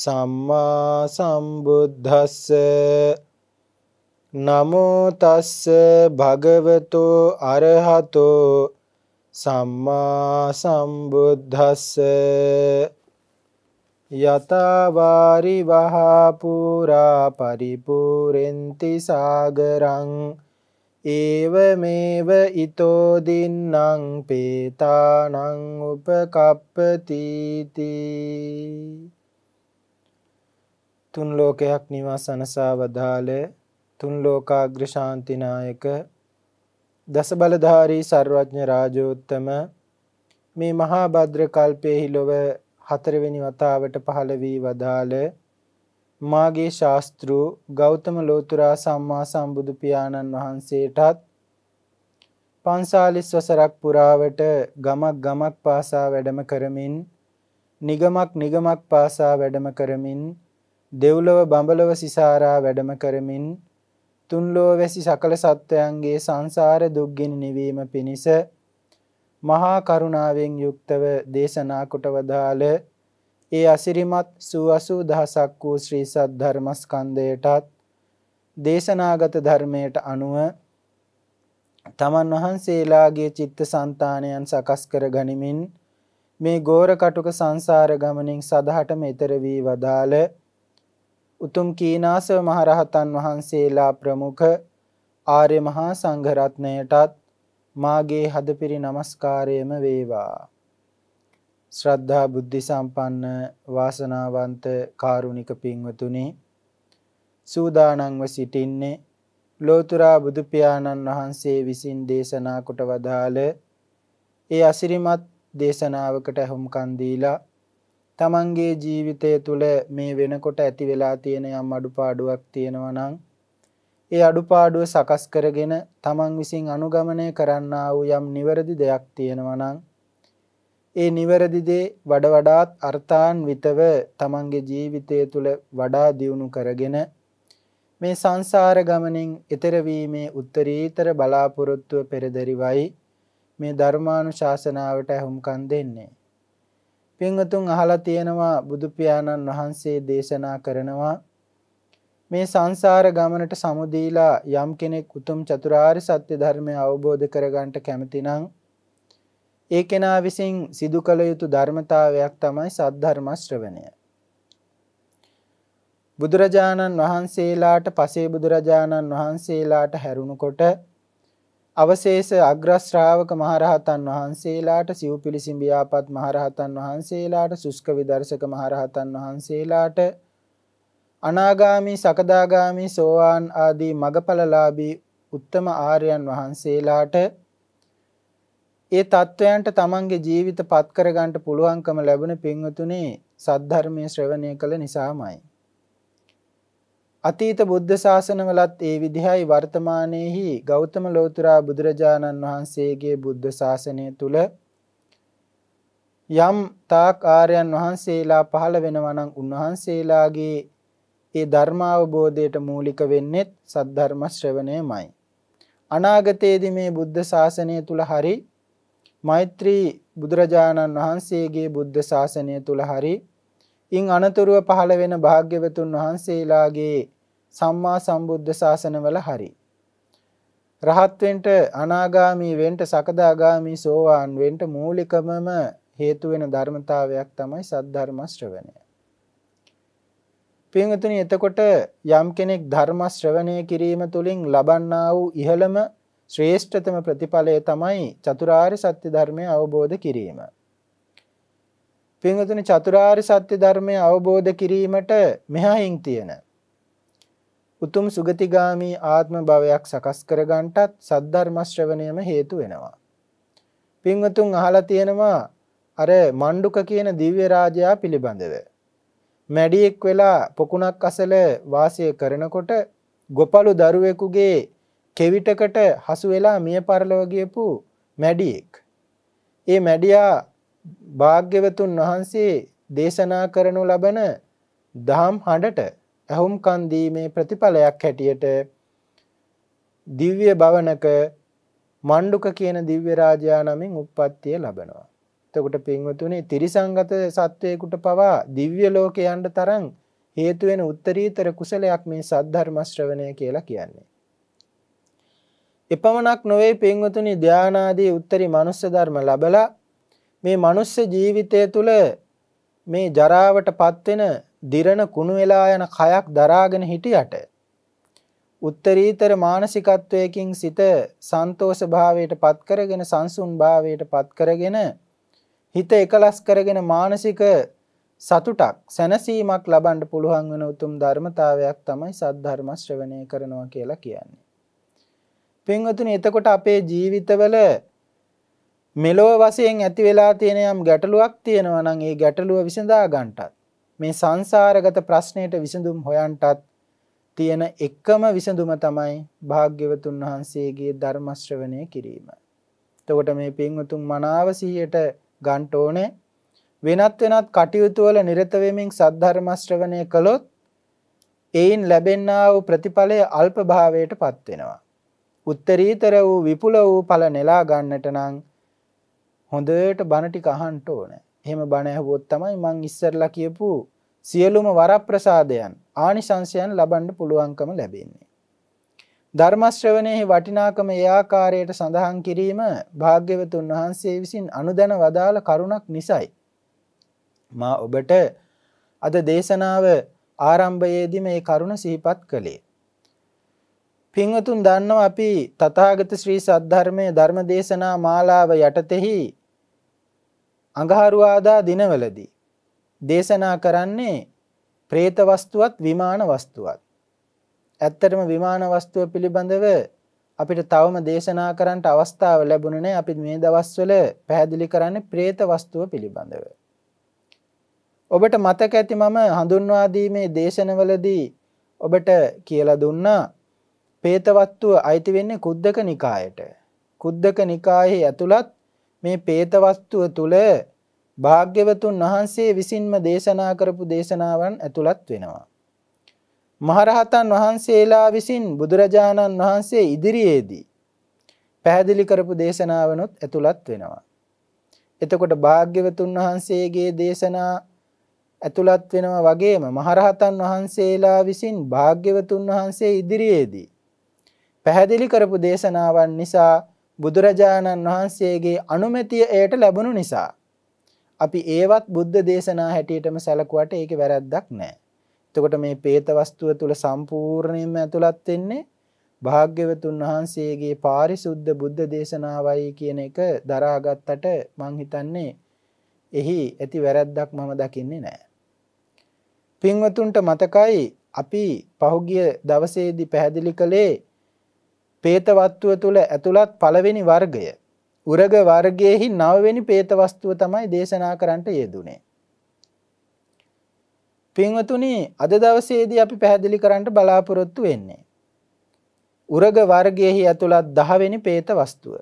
සම්මා සම්බුද්දස්ස නමෝ තස්ස භගවතෝ අරහතෝ සම්මා සම්බුද්දස්ස යතවාරි වහා පුරා පරිපූරෙන්ති සාගරං ඒවමේව ඊතෝ දින්නම් පේතානං උපකප්පතිති තුන් ලෝකයක් නිවාස අනසා වදාළ තුන් ලෝකාග්‍ර ශාන්තිනායක දස බලධාරී සර්වඥ රාජෝත්තම මේ මහා භද්‍ර කල්පයේහි ලොව හතරවෙනි වතාවට පහළ වී වදාළ මාගේ ශාස්ත්‍රු ගෞතම ලෝතුරා සම්මා සම්බුදු පියාණන් වහන්සේටත් පන්සාලිස් වසරක් පුරාවට ගමක් ගමක් පාසා වැඩම කරමින් නිගමක් නිගමක් පාසා වැඩම කරමින් දෙව්ලොව බඹලොව සිසාරා වැඩම කරමින් තුන්ලෝ වැසි සකල සත්වයන්ගේ සංසාර දුක්ගෙන නිවීම පිණිස මහා කරුණාවෙන් යුක්තව දේශනා කොට වදාළ ඒ අසිරිමත් සූ අසූ දහසක් වූ ශ්‍රී සද්ධර්මස්කන්ධයටත් දේශනාගත ධර්මයට අනුව තමන් වහන්සේලාගේ චිත්ත සන්තානයන් සකස් කර ගනිමින් මේ ගෝර කටුක සංසාර ගමනින් සදහටම එතර වී වදාළ උතුම් කීනාසව මහරහතන් වහන්සේලා ප්‍රමුඛ ආර්ය මහා සංඝ රත්නයටත් මාගේ හදපිරි নমස්කාරයම වේවා. ශ්‍රද්ධා බුද්ධි සම්පන්න වාසනාවන්ත කාරුණික පින්වතුනි සූදානම්ව සිටින්නේ ලෝතුරා බුදු පියාණන් වහන්සේ විසින් දේශනා කොට වදාළ ඒ අසිරිමත් දේශනාවකට හුම්කන් දීලා තමන්ගේ ජීවිතය තුළ මේ වෙනකොට ඇති වෙලා තියෙන යම් අඩුපාඩුවක් තියෙනවා නම් ඒ අඩුපාඩුව සකස් කරගෙන තමන් විසින් අනුගමනය කරන්නා වූ යම් නිවැරදි දෙයක් තියෙනවා නම් ඒ නිවැරදි දේ වඩ වඩාත් අර්ථාන්විතව තමන්ගේ ජීවිතය තුළ වඩා දියුණු කරගෙන මේ සංසාර ගමනින් ඈතර වීමේ උත්තරීතර බලාපොරොත්තුව පෙරදරිවයි මේ ධර්මානුශාසනාවට ඇහුම්කන් දෙන්නේ පින්වතුන් අහලා තියෙනවා බුදු පියාණන් වහන්සේ දේශනා කරනවා මේ සංසාර ගමනට සමුදීලා යම් කෙනෙක් උතුම් චතුරාර්ය සත්‍ය ධර්මය අවබෝධ කරගන්නට කැමති නම් ඒ කෙනා විසින් සිදු කළ යුතු ධර්මතාවයක් තමයි සද්ධර්ම ශ්‍රවණය. බුදුරජාණන් වහන්සේලාට පසේ බුදුරජාණන් වහන්සේලාට හැරුණකොට අවශේෂ අග්‍රශ්‍රාවක මහරහතන් වහන්සේලාට සිව්පිලිසිඹියාපත් මහරහතන් වහන්සේලාට සුස්ක විදර්ශක මහරහතන් වහන්සේලාට අනාගාමි සකදාගාමි සෝවාන් ආදී මගඵලලාභී උත්තම ආර්යයන් වහන්සේලාට ඒ தත්වයන්ට තමන්ගේ ජීවිත පත් කරගන්න පුළුවන්කම ලැබුණ පින්වතුනි සද්ධර්මයේ ශ්‍රවණය කළ නිසාමයි අතීත බුද්ධ ශාසනවලත් ඒ විදිහයි වර්තමානයේහි ගෞතම ලෝතුරා බුදුරජාණන් වහන්සේගේ බුද්ධ ශාසනය තුල යම් තාක් ආර්යයන් වහන්සේලා පහළ වෙනවා නම් උන්වහන්සේලාගේ ඒ ධර්මාවබෝධයට මූලික වෙන්නේ සද්ධර්ම ශ්‍රවණයමයි. අනාගතයේදී මේ බුද්ධ ශාසනය තුල හරි මෛත්‍රී බුදුරජාණන් වහන්සේගේ බුද්ධ ශාසනය තුල හරි ඉන් අනතුරුව පහළ වෙන භාග්‍යවතුන් වහන්සේලාගේ සම්මා සම්බුද්ධ ශාසනවල හරි. රහත් වෙන්ට අනාගාමී වෙන්ට සකදාගාමී සෝවාන් වෙන්ට මූලිකමම හේතු වෙන ධර්මතාවයක් තමයි සද්ධර්ම ශ්‍රවණය. පින්වතුනි එතකොට යම් කෙනෙක් ධර්ම ශ්‍රවණය කිරීම තුළින් ලබන්නා වූ ඉහළම ශ්‍රේෂ්ඨතම ප්‍රතිඵලය තමයි චතුරාර්ය සත්‍ය ධර්මය අවබෝධ කිරීම. පින්වතුනි චතුරාර්ය සත්‍ය ධර්මය අවබෝධ කිරීමට මෙහායින් තියෙන උතුම් සුගතිගාමී ආත්ම භවයක් සකස් කරගන්නටත් සද්ධර්ම ශ්‍රවණයම හේතු වෙනවා. පින්වතුන් අහලා තියෙනවා අර මණ්ඩුක කියන දිව්‍ය රාජයා පිළිබඳව. මැඩියෙක් වෙලා පොකුණක් අසල වාසය කරනකොට ගොපලු දරුවෙකුගේ කෙවිතකට හසු වෙලා මිය පරලව ගියපු මැඩියෙක්. ඒ මැඩියා භාග්‍යවතුන් වහන්සේ දේශනා කරනු ලබන දහම් හඬට ඇහුම් කන් දීමේ ප්‍රතිඵලයක් හැටියට දිව්‍ය භවනක මණ්ඩුක කියන දිව්‍ය රාජයා නමින් උප්පත්තිය ලබනවා. එතකොට පින්වතුනි තිරිසංගත සත්වයකට පවා දිව්‍ය ලෝකේ යන්න තරම් හේතු වෙන උත්තරීතර කුසලයක් මේ සද්ධර්ම ශ්‍රවණය කියලා කියන්නේ. එපමණක් නොවේ පින්වතුනි ධානාදී උත්තරී මනුස්ස ධර්ම ලැබලා මේ මනුස්ස ජීවිතය තුළ මේ ජරාවටපත් වෙන දිරණ කුණු වෙලා යන කයක් දරාගෙන හිටියට උත්තරීතර මානසිකත්වයකින් සිත සන්තෝෂ භාවයට පත් කරගෙන සංසුන් භාවයට පත් කරගෙන හිත එකලස් කරගෙන මානසික සතුටක් සැනසීමක් ලබන්න පුළුවන් වෙන උතුම් ධර්මතාවයක් තමයි සද්ධර්ම ශ්‍රවණය කරනවා කියලා කියන්නේ. පින්වතුනි එතකොට අපේ ජීවිතවල මෙලොව වශයෙන් ඇති වෙලා තියෙන යම් ගැටලුවක් තියෙනවා නම් ඒ ගැටලුව විසඳා ගන්නටත් මේ සංසාරගත ප්‍රශ්නයට විසඳුම් හොයන්ටත් තියෙන එකම විසඳුම තමයි භාග්‍යවතුන් වහන්සේගේ ධර්ම ශ්‍රවණය කිරීම. එතකොට මේ පින්වතුන් මනාව සිහියට ගන්න ඕනේ වෙනත් වෙනත් කටයුතු වල නිරත වෙමින් සද්ධර්ම ශ්‍රවණය කළොත් එයින් ලැබෙන්නා වූ ප්‍රතිඵලය අල්පභාවයටපත් වෙනවා. උත්තරීතර වූ විපුල වූ ඵල නෙලා ගන්නට නම් හොඳට බණ ටික අහන්න ඕනේ. එහෙම බණ ඇහුවොත් තමයි මං ඉස්සරලා කියපු සියලුම වරප්‍රසාදයන් ආනිසංසයන් ලබන්න පුළුවන්කම ලැබෙන්නේ. ධර්ම ශ්‍රවණයේ වටිනාකම ඒ ආකාරයට සඳහන් කිරීම භාග්‍යවතුන් වහන්සේ විසින් අනුදැන වදාළ කරුණක් නිසයි. මා ඔබට අද දේශනාව ආරම්භයේදී මේ කරුණ සිහිපත් කළේ. පින්වතුන් දන්නව අපි තථාගත ශ්‍රී සද්ධර්මයේ ධර්ම දේශනා මාලාව යටතෙහි අඟහරුවාදා දිනවලදී දේශනා කරන්නේ പ്രേත වස්තුවත් විමාන වස්තුවත් ඇත්තටම විමාන වස්තුව පිළිබඳව අපිට තවම දේශනා කරන්නට අවස්ථාව ලැබුණේ නැහැ අපි මේ දවස්වල පැහැදිලි කරන්නේ പ്രേත වස්තුව පිළිබඳව ඔබට මතක ඇති මම හඳුන්වා දීමේ දේශනවලදී ඔබට කියලා දුන්නා പ്രേත වස්තුව අයිති වෙන්නේ කුද්දක නිකායට කුද්දක නිකායේ ඇතුළත් මේ പ്രേතවස්තුව තුල භාග්‍යවතුන් වහන්සේ විසින්ම දේශනා කරපු දේශනාවන් ඇතුළත් වෙනවා. මහරහතන් වහන්සේලා විසින් බුදුරජාණන් වහන්සේ ඉදිරියේදී පැහැදිලි කරපු දේශනාවනොත් ඇතුළත් වෙනවා. එතකොට භාග්‍යවතුන් වහන්සේගේ දේශනා ඇතුළත් වෙනවා වගේම මහරහතන් වහන්සේලා විසින් භාග්‍යවතුන් වහන්සේ ඉදිරියේදී පැහැදිලි කරපු දේශනාවන් නිසා බුදුරජාණන් වහන්සේගේ අනුමැතිය එයට ලැබුණු නිසා අපි ඒවත් බුද්ධ දේශනා හැටියටම සැලකුවට ඒක වැරද්දක් නැහැ. එතකොට මේ പ്രേත වස්තුව තුල සම්පූර්ණයෙන්ම ඇතුළත් වෙන්නේ භාග්‍යවතුන් වහන්සේගේ පාරිසුද්ධ බුද්ධ දේශනාවයි කියන එක දරාගත්තට මං හිතන්නේ එහි ඇති වැරද්දක් මම දකින්නේ නැහැ. පින්වතුන්ට මතකයි අපි පහුගිය දවසේදී පැහැදිලි කළේ පේතවත්තුව තුළ ඇතුළත් පළවෙනි වර්ගය උරග වර්ගයෙහි නවවෙනි පේතවස්තුව තමයි දේශනා කරන්නට යෙදුනේ. පින්වතුනි අද දවසේදී අපි පැහැදිලි කරන්නට බලාපොරොත්තු වෙන්නේ. උරග වර්ගයෙහි ඇතුළත් දහවෙනි පේත වස්තුව.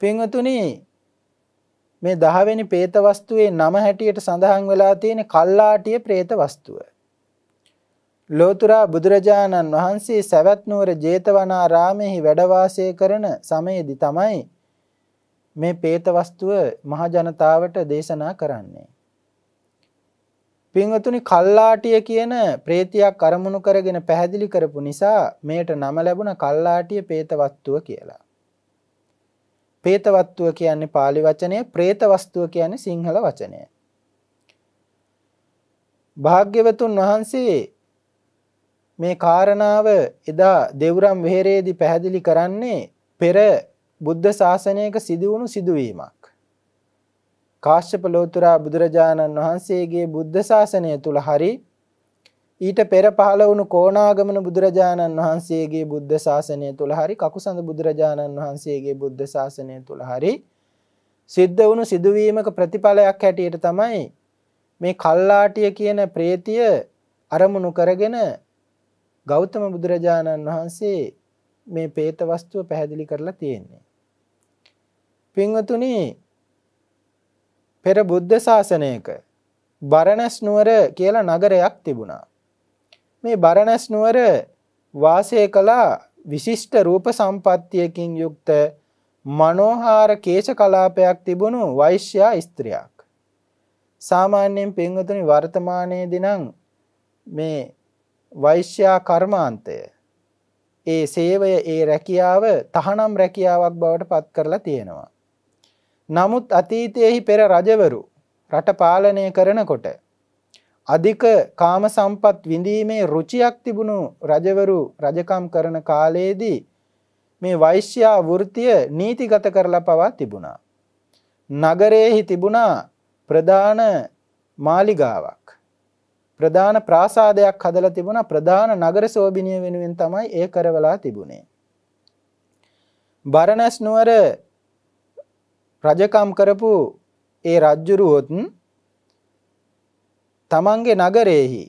පින්වතුනි මේ දහවෙනි පේත වස්තුවේ නම හැටියට සඳහන් වෙලා තියෙන කල්ලාටිය പ്രേත වස්තුව. ලෝතුරා බුදුරජාණන් වහන්සේ සවැත් නුවර ජේතවනාරාමෙහි වැඩ වාසය කරන සමයේදී තමයි මේ പ്രേත වස්තුව මහ ජනතාවට දේශනා කරන්නේ. පින්වතුනි කල්ලාටිය කියන പ്രേතියක් අරමුණු කරගෙන පැහැදිලි කරපු නිසා මේට නම ලැබුණ කල්ලාටිය പ്രേත වස්තුව කියලා. പ്രേත වස්තුව කියන්නේ pāli වචනය, പ്രേත වස්තුව කියන්නේ සිංහල වචනය. භාග්‍යවතුන් වහන්සේ මේ කාරණාව එදා දෙවුරම් වෙහෙරේදී පැහැදිලි කරන්නේ පෙර බුද්ධ ශාසනයක සිදුවුණු සිදුවීමක්. කාශ්‍යප ලෝතුරා බුදුරජාණන් වහන්සේගේ බුද්ධ ශාසනය තුල හරි ඊට පෙර පහළ වුණු කොණාගමන බුදුරජාණන් වහන්සේගේ බුද්ධ ශාසනය තුල හරි කකුසඳ බුදුරජාණන් වහන්සේගේ බුද්ධ ශාසනය තුල හරි සිද්ධ වුණු සිදුවීමක ප්‍රතිඵලයක් හැටියට තමයි මේ කල්ලාටිය කියන ප්‍රේතිය අරමුණු කරගෙන ගෞතම බුදුරජාණන් වහන්සේ මේ പ്രേත වස්තුව පැහැදිලි කරලා තියෙන්නේ. පින්වතුනි පෙර බුද්ධ ශාසනයක බරණැස් නුවර කියලා නගරයක් තිබුණා. මේ බරණැස් නුවර වාසය කළ විශිෂ්ට රූප සම්පත්තියකින් යුක්ත මනෝහාර කේශ කලාපයක් තිබුණු වෛශ්‍යා ස්ත්‍රියක්. සාමාන්‍යයෙන් පින්වතුනි වර්තමානයේදී නම් මේ වෛශ්‍යා කර්මාන්තය ඒ සේවය ඒ රැකියාව තහනම් රැකියාවක් බවට පත් කරලා තියෙනවා. නමුත් අතීතයෙහි පෙර රජවරු රට පාලනය කරනකොට අධික කාම සම්පත් විඳීමේ රුචියක් තිබුණු රජවරු රජකම් කරන කාලයේදී මේ වෛශ්‍යා වෘත්තිය නීතිගත කරලා පවා තිබුණා. නගරයෙහි තිබුණා ප්‍රධාන මාලිගාවක්. ප්‍රධාන ප්‍රාසාදයක් හදලා තිබුණා ප්‍රධාන නගර සෝබිනිය වෙනුවෙන් තමයි ඒ කරවලා තිබුණේ. බරණැස් නුවර රජකම් කරපු ඒ රජ්ජුරුවොත් තමන්ගේ නගරෙහි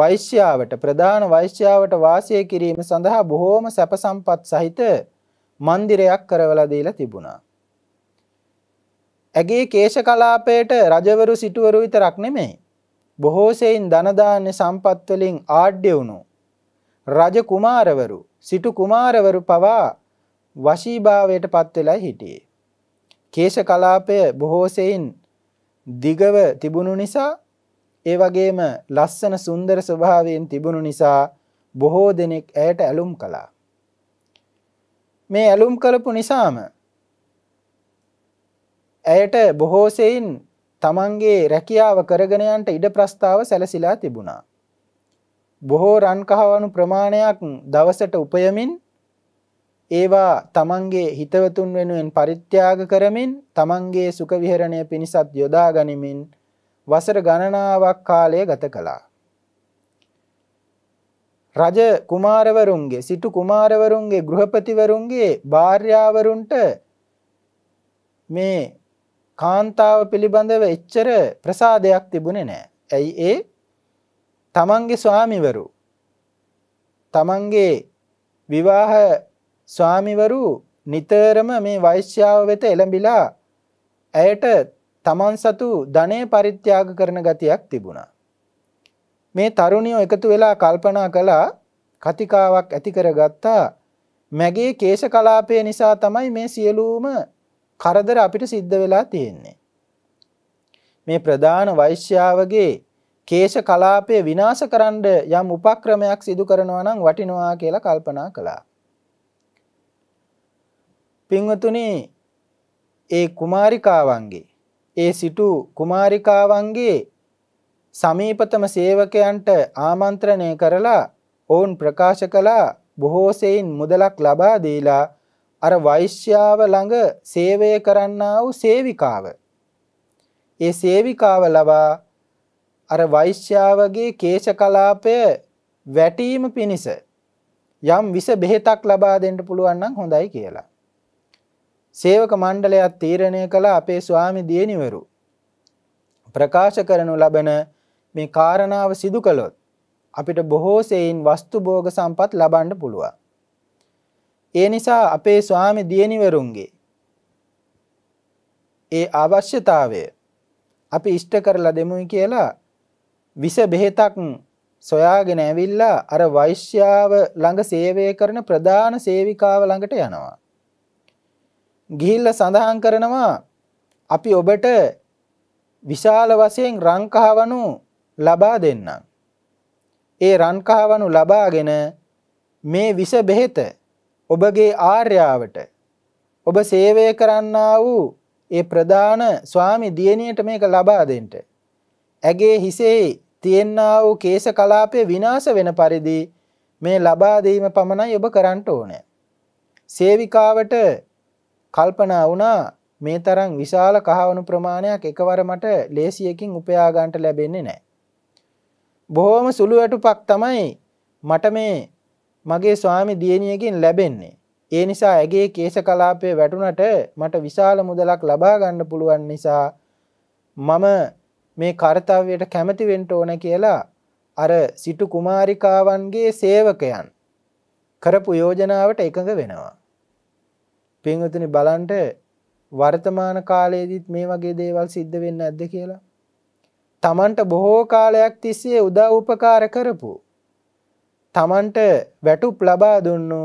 වෛශ්‍යාවට ප්‍රධාන වෛශ්‍යාවට වාසය කිරීම සඳහා බොහෝම සැප සම්පත් සහිත මන්දිරයක් කරවලා දීලා තිබුණා. ඇගේ කේශ කලාපයට රජවරු සිටුවරු විතරක් නෙමෙයි. බොහෝ සෙයින් ධනදාන සම්පත් වලින් ආඩ්‍ය වුණු රජ කුමාරවරු සිටු කුමාරවරු පවා වශීභාවයට පත් වෙලා හිටියේ. කේශ කලාපය බොහෝ සෙයින් දිගව තිබුණු නිසා ඒ වගේම ලස්සන සුන්දර ස්වභාවයෙන් තිබුණු නිසා බොහෝ දෙනෙක් ඇයට ඇලුම් කළා. මේ ඇලුම් කළපු නිසාම ඇයට බොහෝ සෙයින් තමන්ගේ රැකියාව කරගෙනයන්ට ඉඩ ප්‍රස්ථාව සැලසිලා තිබුණා. බොහෝ රන්කහවනු ප්‍රමාණයක් දවසට උපයමින් ඒවා තමන්ගේ හිතවතුන් වෙනුවෙන් පරිත්‍යාග කරමින් තමන්ගේ සුකවිහරණය පිණිසත් යොදා ගනිමින් වසර ගණනාවක් කාලය ගත කළා. රජ කුමාරවරුන්ගේ සිටු කුමාරවරුන්ගේ ගෘහපතිවරුන්ගේ භාර්යාවරුන්ට මේ කාන්තාව පිළිබඳව එච්චර ප්‍රසාදයක් තිබුණේ නෑ. ඇයි ඒ තමන්ගේ ස්වාමිවරු තමන්ගේ විවාහ ස්වාමිවරු නිතරම මේ වෛශ්‍යාව වෙත එළඹිලා ඇයට තමන් සතු ධනය පරිත්‍යාග කරන ගතියක් තිබුණා. මේ තරුණියෝ එකතු වෙලා කල්පනා කළා කතිකාවක් ඇති කරගත්තා මැගේ කේශ කලාපය නිසා තමයි මේ සියලූම කරදර අපිට සිද්ධ වෙලා තියෙන්නේ. මේ ප්‍රධාන වෛශ්‍යාවගේ කේශ කලාපය විනාශ කරන්න යම් උපක්‍රමයක් සිදු කරනවා නම් වටිනවා කියලා කල්පනා කළා. පින්වතුනි ඒ කුමාරිකාවන්ගේ ඒ සිටු කුමාරිකාවන්ගේ සමීපතම සේවකයන්ට ආමන්ත්‍රණය කරලා ඔවුන් ප්‍රකාශ කළා බොහෝසෙයින් මුදලක් ලබා දීලා අර වෛශ්‍යාව ළඟ සේවය කරන්නා වූ සේවිකාව. ඒ සේවිකාව ලබා අර වෛශ්‍යාවගේ කේශ කලාපය වැටීම පිණිස යම් විස බෙහෙතක් ලබා දෙන්න පුළුවන් නම් හොඳයි කියලා. සේවක මණ්ඩලයක් තීරණය කළ අපේ ස්වාමි දියණිවරු ප්‍රකාශ කරනු ලබන මේ කාරණාව සිදු කළොත් අපිට බොහෝ සෙයින් වස්තු භෝග සම්පත් ලබන්න පුළුවන්. ඒ නිසා අපේ ස්වාමි දියණිවරුන්ගේ ඒ අවශ්‍යතාවය අපි ඉෂ්ට කරලා දෙමුයි කියලා විස බෙහෙතක් සොයාගෙන ඇවිල්ලා අර වෛශ්‍යාව ළඟ සේවය කරන ප්‍රධාන සේවිකාව ළඟට යනවා. ගිහිල්ලා සඳහන් කරනවා අපි ඔබට විශාල වශයෙන් රංකහවණු ලබා දෙන්නම්. ඒ රංකහවණු ලබාගෙන මේ විස බෙහෙත ඔබගේ ආර්යාවට ඔබ සේවය කරන්න වූ ඒ ප්‍රධාන ස්වාමි දියණියට මේක ලබා දෙන්න. ඇගේ හිසේ තියෙනා වූ කේශ කලාපය විනාශ වෙන පරිදි මේ ලබා දීම පමණයි ඔබ කරන්න ඕනේ. සේවිකාවට කල්පනා වුණා මේ තරම් විශාල කහවණු ප්‍රමාණයක් එකවර මට ලේසියකින් උපයා ගන්නට ලැබෙන්නේ නැහැ. බොහොම සුළු ඇටුපක් තමයි මට මේ මගේ ස්වාමි දියණියකින් ලැබෙන්නේ. ඒ නිසා ඇගේ කේශ කලාපය වැටුනට මට විශාල මුදලක් ලබා ගන්න පුළුවන් නිසා මම මේ කාර්යයට කැමති වෙන්න ඕන කියලා අර සිටු කුමාරිකාවන්ගේ සේවකයන් කරපු යෝජනාවට එකඟ වෙනවා. පින්වතුනි බලන්ට වර්තමාන කාලයේදීත් මේ වගේ දේවල් සිද්ධ වෙන්න ඇද්ද කියලා. තමන්ට බොහෝ කාලයක් තිස්සේ උදා උපකාර කරපු තමන්ට වැටුප් ලබා දුන්නු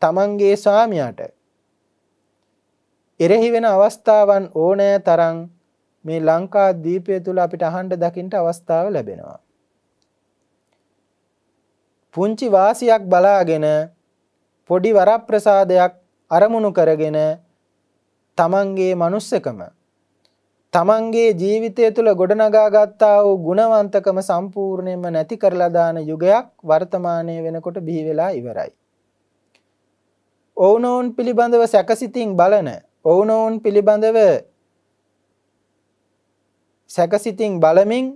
තමන්ගේ ස්වාමියාට. එරෙහි වෙන අවස්ථාවන් ඕනෑ තරං මේ ලංකා දීපය තුළ අපිට අහන්ඩ දකිින්ට අවස්ථාව ලැබෙනවා. පුංචි වාසියක් බලාගෙන පොඩි වරප්‍රසාදයක් අරමුණු කරගෙන තමන්ගේ මනුස්සකම තමන්ගේ ජීවිතය තුළ ගොඩනගා ගත්තා වූ ගුණවන්තකම සම්පූර්ණයෙන්ම නැති කරලා දාන යුගයක් වර්තමානයේ වෙනකොට බිහි වෙලා ඉවරයි. ඔවුනෝන් පිළිබඳව සැකසිතින් බලන ඔවුනෝන් පිළිබඳව සැකසිතින් බලමින්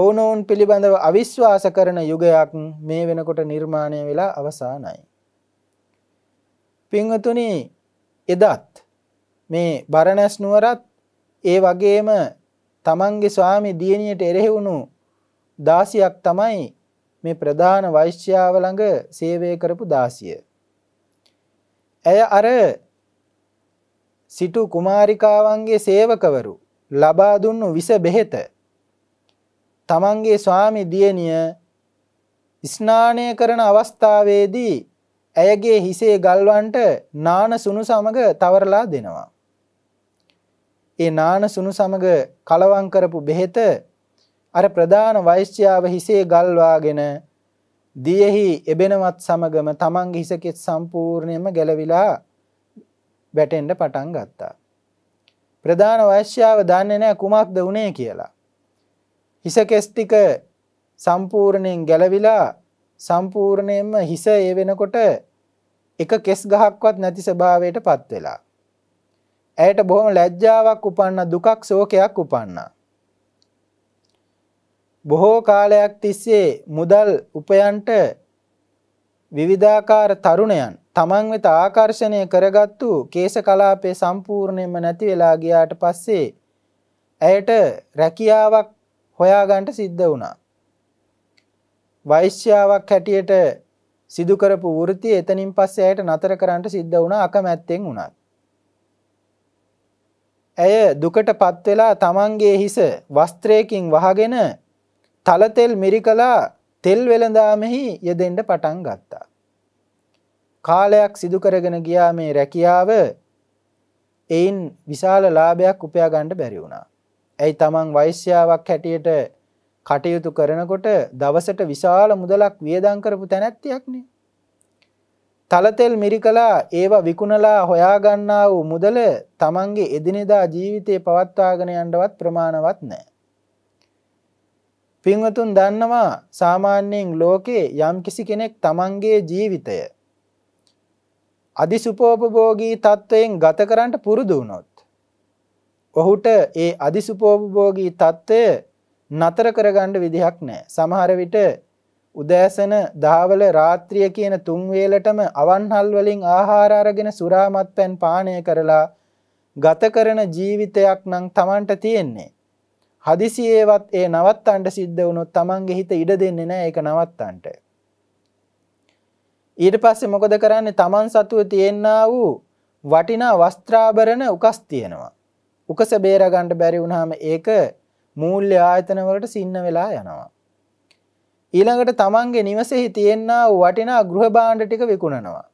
ඔවුනෝන් පිළිබඳව අවිශ්වාස කරන යුගයක් මේ වෙනකොට නිර්මාණය වෙලා අවසානයි. පිංහතුනි එදත් මේ බරණැස් නුවරත් ඒ වගේම තමන්ගේ ස්වාමි දියණියට එරෙහිවුණු දාසියක් තමයි මේ ප්‍රධාන වෛශ්‍යාව ළඟ සේවය කරපු දාසිය. ඇය අර සිටු කුමාරිකාවන්ගේ සේවකවරු ලබා දුන්නු විස බෙහෙත තමන්ගේ ස්වාමි දියණිය ස්නානය කරන අවස්ථාවේදී ඇයගේ හිසේ ගල්වන්ට නාන සුණු සමග තවරලා දෙනවා. ඒ නාන සුණු සමග කලවම් කරපු බෙහෙත අර ප්‍රධාන වෛශ්‍යාව හිසේ ගල්වාගෙන දියෙහි එබෙනවත් සමගම තමන්ගේ හිසකෙත් සම්පූර්ණයෙන්ම ගැලවිලා වැටෙන්න පටන් ගත්තා. ප්‍රධාන වෛශ්‍යාව දන්නේ නැහැ කුමක්ද වුනේ කියලා. හිසකෙස් ටික සම්පූර්ණයෙන් ගැලවිලා සම්පූර්ණයෙන්ම හිස ඒ වෙනකොට එක කෙස් ගහක්වත් නැති ස්වභාවයට පත් වෙලා. ඇයට බොහොම ලැජ්ජාවක් උපන්නා දුකක් ශෝකයක් උපන්නා. බොහෝ කාලයක් තිස්සේ මුදල් උපයන්ට විවිධාකාර තරුණයන් තමන් වෙත ආකර්ෂණය කරගත්තු කේශ කලාපය සම්පූර්ණයෙන්ම නැති වෙලා ගියාට පස්සේ ඇයට රැකියාවක් හොයාගන්න සිද්ධ වුණා. වෛශ්‍යාවක් හැටියට සිදු කරපු වෘත්තිය එතනින් පස්සේ ඇයට නතර කරන්න සිද්ධ වුණා අකමැත්තෙන් වුණත්. ඇය දුකට පත්වෙලා තමන්ගේ හිස වස්ත්‍රයකින් වහගෙන තලතෙල් මිරිකලා තෙල් වෙළඳාමෙහි යෙදෙන්ට පටන් ගත්තා. කාලයක් සිදුකරගෙන ගියා මේ රැකියාව එයින් විශාල ලාභයක් උපයාගණ්ඩ බැරි වුණා. ඇයි තමන් වෛශ්‍යාවක් හැටියට කටයුතු කරනකොට දවසට විශාල මුදලක් වියදංකරපු තැනැත්තියක්නේ තලතෙල් මිරිකලා ඒවා විකුණලා හොයාගන්නා වූ මුදල තමන්ගේ එදිනෙදා ජීවිතය පවත්වාගෙන යන්නවත් ප්‍රමාණවත් නැහැ. පින්වතුන් දන්නවා සාමාන්‍යයෙන් ලෝකේ යම්කිසි කෙනෙක් තමන්ගේ ජීවිතය අධිසුපෝපභෝගී තත්ත්වයෙන් ගත කරන්නට පුරුදු වුණොත් ඔහුට ඒ අධිසුපෝපභෝගී තත්ත්වය නතර කරගන්න විදිහක් නැහැ. සමහර විට උදෑසන දහවල රාත්‍රිය කියන තුන් වේලටම අවන්හල් වලින් ආහාර අරගෙන සුරා මත්පැන් පානය කරලා ගත කරන ජීවිතයක් නම් Tamanට තියෙන්නේ. හදිසියෙවත් ඒ නවත්තන්න සිද්ධ වුණොත් Tamanගේ හිත ඉඩ දෙන්නේ නැහැ ඒක නවත්තන්න. ඊට පස්සේ මොකද කරන්නේ Taman සතුව තියෙනා වූ වටිනා වස්ත්‍රාභරණ උකස් තියෙනවා. උකස බේර ගන්න බැරි වුණාම ඒක මූල්‍ය ආයතන වලට සින්න වෙලා යනවා. ඊළඟට තමන්ගේ නිවසෙහි තියෙනා වටිනා ගෘහ භාණ්ඩ ටික විකුණනවා.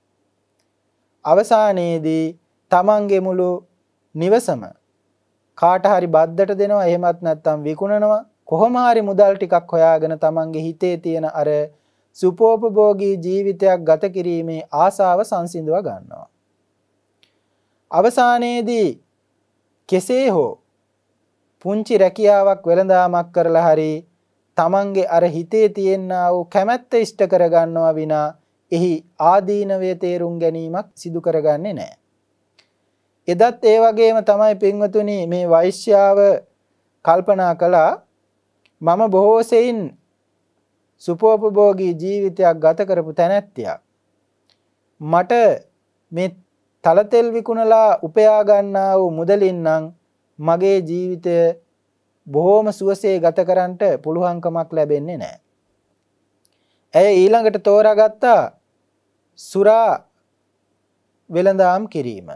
අවසානයේදී තමන්ගේ මුළු නිවසම කාට හරි බද්දට දෙනවා එහෙමත් නැත්නම් විකුණනවා කොහොම හරි මුදල් ටිකක් හොයාගෙන තමන්ගේ හිතේ තියෙන අර සුපෝපභෝගී ජීවිතයක් ගත කිරීමේ ආසාව සංසිඳුවා ගන්නවා. අවසානයේදී කෙසේ හෝ පුංචි රැකියාවක් වෙළඳාමක් කරලා හරි තමන්ගේ අර හිතේ තියෙනා වූ කැමැත්ත ඉෂ්ට කරගන්නවා විනා එහි ආදීනවය තේරුම් ගැනීමක් සිදු කරගන්නේ නැහැ. එදත් ඒ වගේම තමයි පින්වතුනි මේ වෛශ්‍යාව කල්පනා කළා මම බොහෝ සෙයින් සුපෝපභෝගී ජීවිතයක් ගත කරපු තැනැත්තියක්. මට මේ තලතෙල් විකුණලා උපයා ගන්නා වූ මුදලින් නම් මගේ ජීවිතය බොහෝම සුවසේ ගත කරන්නට පුළුවන්කමක් ලැබෙන්නේ නැහැ. ඇය ඊළඟට තෝරාගත්තා සුරා වෙළඳාම් කිරීම.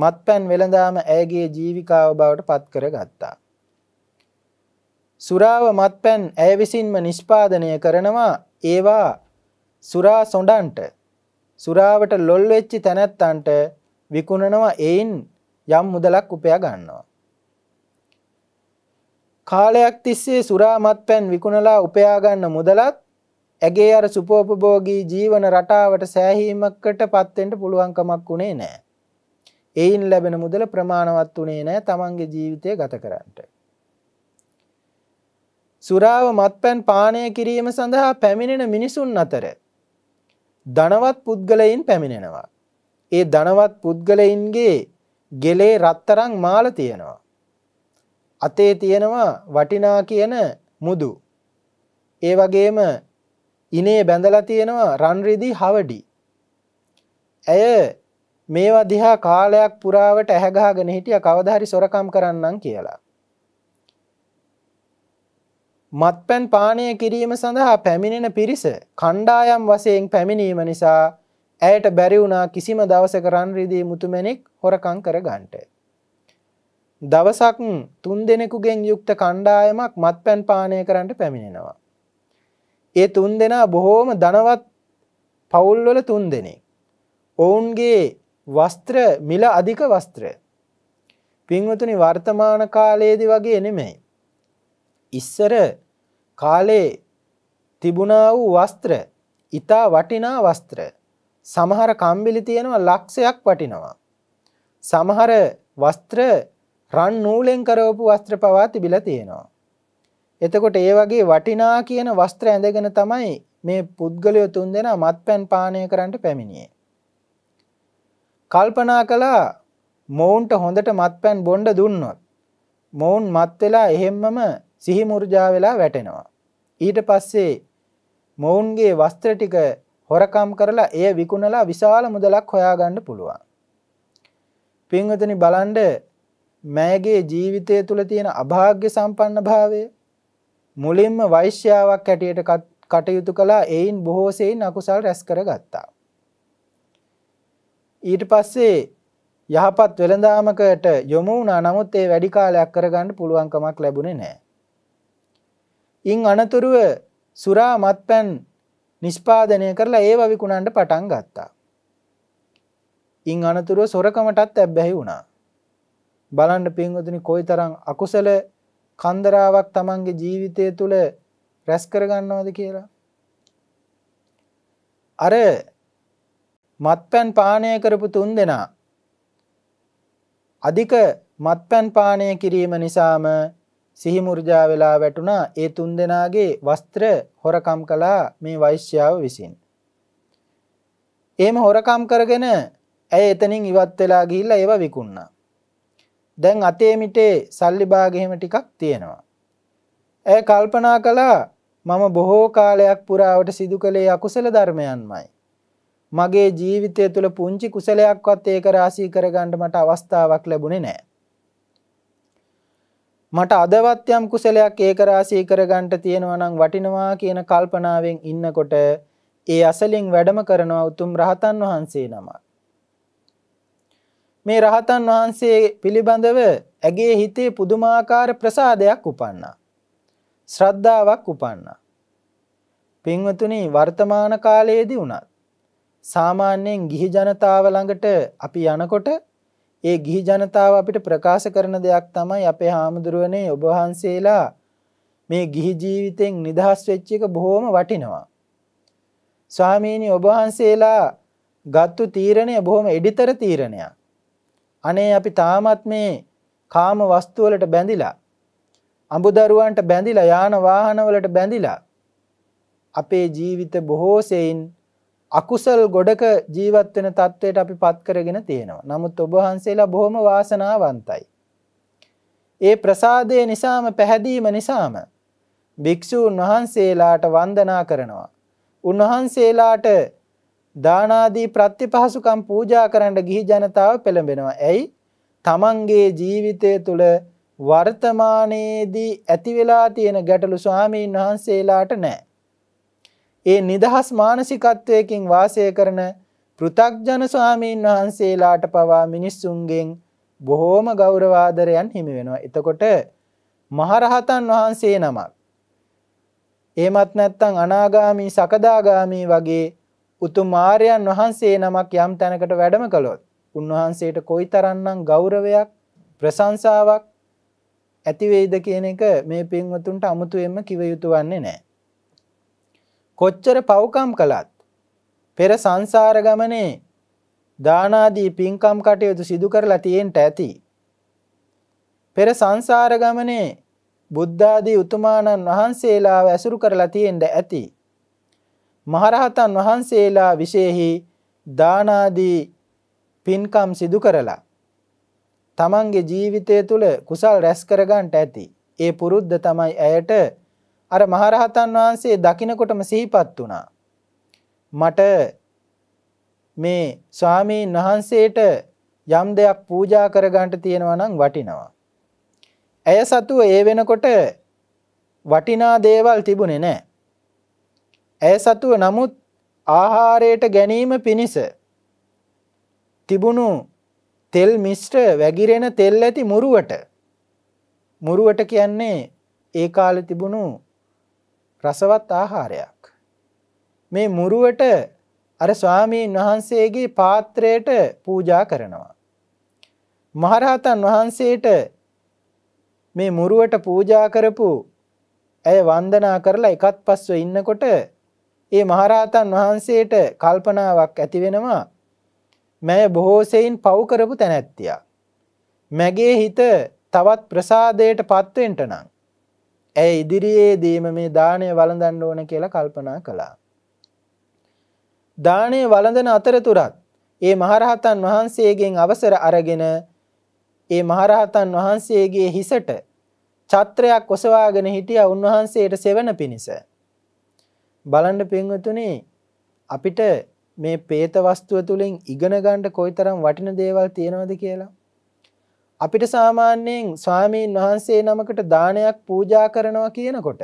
මත්පැන් වෙළඳාම ඇයගේ ජීවිකාව බවට පත් කරගත්තා. සුරාව මත්පැන් ඇය විසින්ම නිෂ්පාදනය කරනවා ඒවා සුරා සොඩන්ට සුරාවට ලොල් වෙච්චි තැනැත්තන්ට විකුණනවා එයින් යම් මුදලක් උපයා ගන්නවා. කාලයක් තිස්සේ සුරා මත්පැන් විකුණලා උපයාගන්න මුදලත් ඇගේ අර සුපෝපභෝගී ජීවන රටාවට සෑහීමකට පත්වෙන්ට පුළුවන්කමක් වුණේ නෑ. එයින් ලැබෙන මුදල ප්‍රමාණවත් වනේ නෑ තමන්ගේ ජීවිතය ගත කරන්නට. සුරාව මත්පැන් පානය කිරීම සඳහා පැමිණෙන මිනිසුන් අතර. ධනවත් පුද්ගලයින් පැමිණෙනවා. ඒ ධනවත් පුද්ගලයින්ගේ ගෙලේ රත්තරං මාල තියෙනවා. අතේ තියෙනවා වටිනා කියන මුදු. ඒ වගේම ඉනේ බැඳලා තියෙනවා රන්රිදි හවඩි. ඇය මේවා දිහා කාලයක් පුරාවට ඇහැගාගෙන හිටිය කවදාහරි සොරකම් කරන්නම් කියලා. මත්පැන් පානය කිරීම සඳහා පැමිණෙන පිරිස කණ්ඩායම් වසයෙන් පැමිණීම නිසා ඇයට බැරිවුනා කිසිම දවස කරන් රිදී මුතුමැනෙක් හොරකං කර ගන්ට. දවසක් තුන් දෙනෙකුගෙන් යුක්ත කණ්ඩායමක් මත් පැන් පානය කරන්නට පැමිණෙනවා. ඒ තුන් දෙනා බොහෝම දනවත් පවුල්වල තුන් දෙනෙක්. ඔවුන්ගේ වස්ත්‍ර මිල අධික වස්ත්‍රය. පින්වතුනි වර්තමාන කාලයේදි වගේ එනෙමෙයි. ඉස්සර කාලේ තිබුණා වූ වස්ත්‍ර ඉතා වටිනා වස්ත්‍ර සමහර කම්බිලි තියෙනවා ලක්ෂයක් වටිනවා. සමහර වස්ත්‍ර රන් නූලෙන් කරවපු වස්ත්‍ර පවා තිබිලා තියෙනවා. එතකොට ඒ වගේ වටිනා කියන වස්ත්‍ර ඇඳගෙන තමයි මේ පුද්ගලයෝ තුන් දෙනා මත්පැන් පානය කරන්නට පැමිණියේ. කල්පනා කළා මොවුන්ට හොඳට මත්පැන් බොණ්ඩ දුන්නොත් මොවුන් මත් වෙලා එහෙම්මම සිහි මුර්ජා වෙලා වැටෙනවා. ඊට පස්සේ මොවුන්ගේ වස්ත්‍ර ටික හොරකම් කරලා එය විකුණලා විශාල මුදලක් හොයාගන්න පුළුවන්. පින්වතුනි බලන්න මෑගේ ජීවිතය තුළ තියෙන අභාග්‍ය සම්පන්න භාවය මුලින්ම වෛශ්‍යාවක් හැටියට කටයුතු කළා එයින් බොහෝසෙයින් අකුසල් රැස් කර ගත්තා. ඊට පස්සේ යහපත් වෙළඳාමකට යොමු වුණා නමුත් ඒ වැඩි කාලයක් කරගන්න පුළුවන්කමක් ලැබුණේ නැහැ. ඉන් අනතුරුව සුරා මත්පැන් නිෂ්පාදනය කරලා ඒව විකුණන්න පටන් ගත්තා. ඉන් අනතුරුව සොරකමටත් ඇබ්බැහි වුණා. බලන්න පින්වතුනි කොයිතරම් අකුසල කන්දරාවක් Tamange ජීවිතය තුල රැස් කරගන්නවද කියලා අර මත්පැන් පානය කරපු තුන් දෙනා අධික මත්පැන් පානය කිරීම නිසාම සිහිමුර්ජා වෙලා වැටුණා ඒ තුන් දෙනාගේ වස්ත්‍ර හොරකම් කළා මේ වෛශ්‍යාව විසින්. එහෙම හොරකම් කරගෙන ඇය එතනින් ඉවත් වෙලා ගිහිල්ලා ඒව විකුණා. දැන් අතේ මිටේ සල්ලි බාගහෙම ටිකක් තියෙනවා. ඇය කල්පනා කළා මම බොහෝ කාලයක් පුරාවට සිදු කළේ අකුසල ධර්මයන්මයි. මගේ ජීවිතය තුළ පුංචි කුසලයක්වත් ඒක රාශී කරගන්න මට අවස්ථාවක් ලැබුණේ නෑ. මට අදවත් යම් කුසලයක් ඒක රාශී කරගන්න තියෙනවා නම් වටිනවා කියන කල්පනාවෙන් ඉන්නකොට ඒ අසලින් වැඩම කරනවා උතුම් රහතන් වහන්සේ නමක්. මේ රහතන් වහන්සේ පිළිබඳව ඇගේ හිතේ පුදුමාකාර ප්‍රසාදයක් උපන්නා. ශ්‍රද්ධාවක් උපන්නා. පින්වතුනි වර්තමාන කාලයේදී වුණත් සාමාන්‍යයෙන් ගිහි ජනතාව ළඟට අපි යනකොට ඒ ගිහි ජනතාව අපිට ප්‍රකාශ කරන දෙයක් තමයි අපේ හාමුදුරුවනේ ඔබ වහන්සේලා මේ ගිහි ජීවිතෙන් නිදහස් වෙච්ච එක බොහොම වටිනවා. ස්වාමීනි ඔබ වහන්සේලා ගත්තු තීරණය බොහොම එඩිතර තීරණයක්. අනේ අපි තාමත් මේ කාම වස්තුවලට බැඳිලා අඹදරුවන්ට බැඳිලා යාන වාහනවලට බැඳිලා අපේ ජීවිත බොහෝසෙයින් අකුසල් ගොඩක ජීවත් වෙන තත්වයට අපි පත් කරගෙන තියෙනවා. නමුත් ඔබ වහන්සේලා බොහොම වාසනාවන්තයි. ඒ ප්‍රසාදය නිසාම පැහැදීම නිසාම භික්ෂූන් වහන්සේලාට වන්දනා කරනවා. උන්වහන්සේලාට දානාදී ප්‍රත්‍යපහසුකම් පූජා කරන්න ගිහි ජනතාව පෙළඹෙනවා. ඇයි? තමන්ගේ ජීවිතය තුළ වර්තමානයේදී ඇති වෙලා තියෙන ගැටලු ස්වාමීන් වහන්සේලාට නැහැ. ඒ නිදහස් මානසිකත්වයකින් වාසය කරන පෘථග්ජන ස්වාමීන් වහන්සේලාට පවා මිනිස්සුන්ගෙන් බොහෝම ගෞරවාදරයන් හිමි වෙනවා. එතකොට මහරහතන් වහන්සේ නමක්. එහෙමත් නැත්නම් අනාගාමී සකදාගාමී වගේ උතුම් ආර්යයන් වහන්සේ නමක් යම් තැනකට වැඩම කළොත් උන්වහන්සේට කොයිතරම්නම් ගෞරවයක් ප්‍රශංසාවක් ඇති වෙයිද කියන එක මේ පින්වතුන්ට අමුතුවෙන්ම කිව යුතු වන්නේ නැහැ. කොච්චර පව්කම් කළත් පෙර සංසාර ගමනේ දානාදී පින්කම් කටයුතු සිදු කරලා තියෙන්ට ඇති. පෙර සංසාර ගමනේ බුද්ධාදී උතුමාණන් වහන්සේලාව ඇසුරු කරලා තියෙන්ට ඇති. මහරහතන් වහන්සේලා විශේෂෙහි දානාදී පින්කම් සිදු කරලා තමන්ගේ ජීවිතය තුළ කුසල් රැස් කරගන්නට ඇති. ඒ පුරුද්ද තමයි ඇයට අර මහරහතන් වහන්සේ දකිනකොටම සිහිපත් වුණා. මට මේ ස්වාමීන් වහන්සේට යම් දෙයක් පූජා කරගන්නට තියෙනවා නම් වටිනවා. ඇය සතුව ඒ වෙනකොට වටිනා දේවල් තිබුණේ නැහැ. ඇය සතුව නමුත් ආහාරයට ගැනීම පිණිස තිබුණු තෙල් මිශ්‍ර වැගිරෙන තෙල් ඇති මුරුවට මුරුවට කියන්නේ ඒ කාලේ තිබුණු රසවත් ආහාරයක් මේ මුරුවට අර ස්වාමීන් වහන්සේගේ පාත්‍රයට පූජා කරනවා මහරහතන් වහන්සේට මේ මුරුවට පූජා කරපු ඇය වන්දනා කරලා එකත් පස්ව ඉන්නකොට ඒ මහරහතන් වහන්සේට කල්පනාවක් ඇති වෙනවා මෑ බොහෝසෙයින් පව් කරපු තැනැත්තියා. මැගේ හිත තවත් ප්‍රසාදයට පත්වෙන්ට නම්. ඇය ඉදිරියේදීම මේ දානය වළඳන්න ඕන කියලා කල්පනා කළා. දානය වළඳන අතරතුරත් ඒ මහරහතන් වහන්සේගෙන් අවසර අරගෙන ඒ මහරහතන් වහන්සේගේ හිසට චත්‍රයක් ඔසවාගෙන හිටිය උන්වහන්සේට සෙවන පිණිස. බලන්න පින්වතුනේ අපිට මේ പ്രേත වස්තුව තුලින් ඉගෙන ගන්න කොයිතරම් වටින දේවල් තියෙනවද කියලා අපිට සාමාන්‍යයෙන් ස්වාමීන් වහන්සේ නමකට දානයක් පූජා කරනවා කියනකොට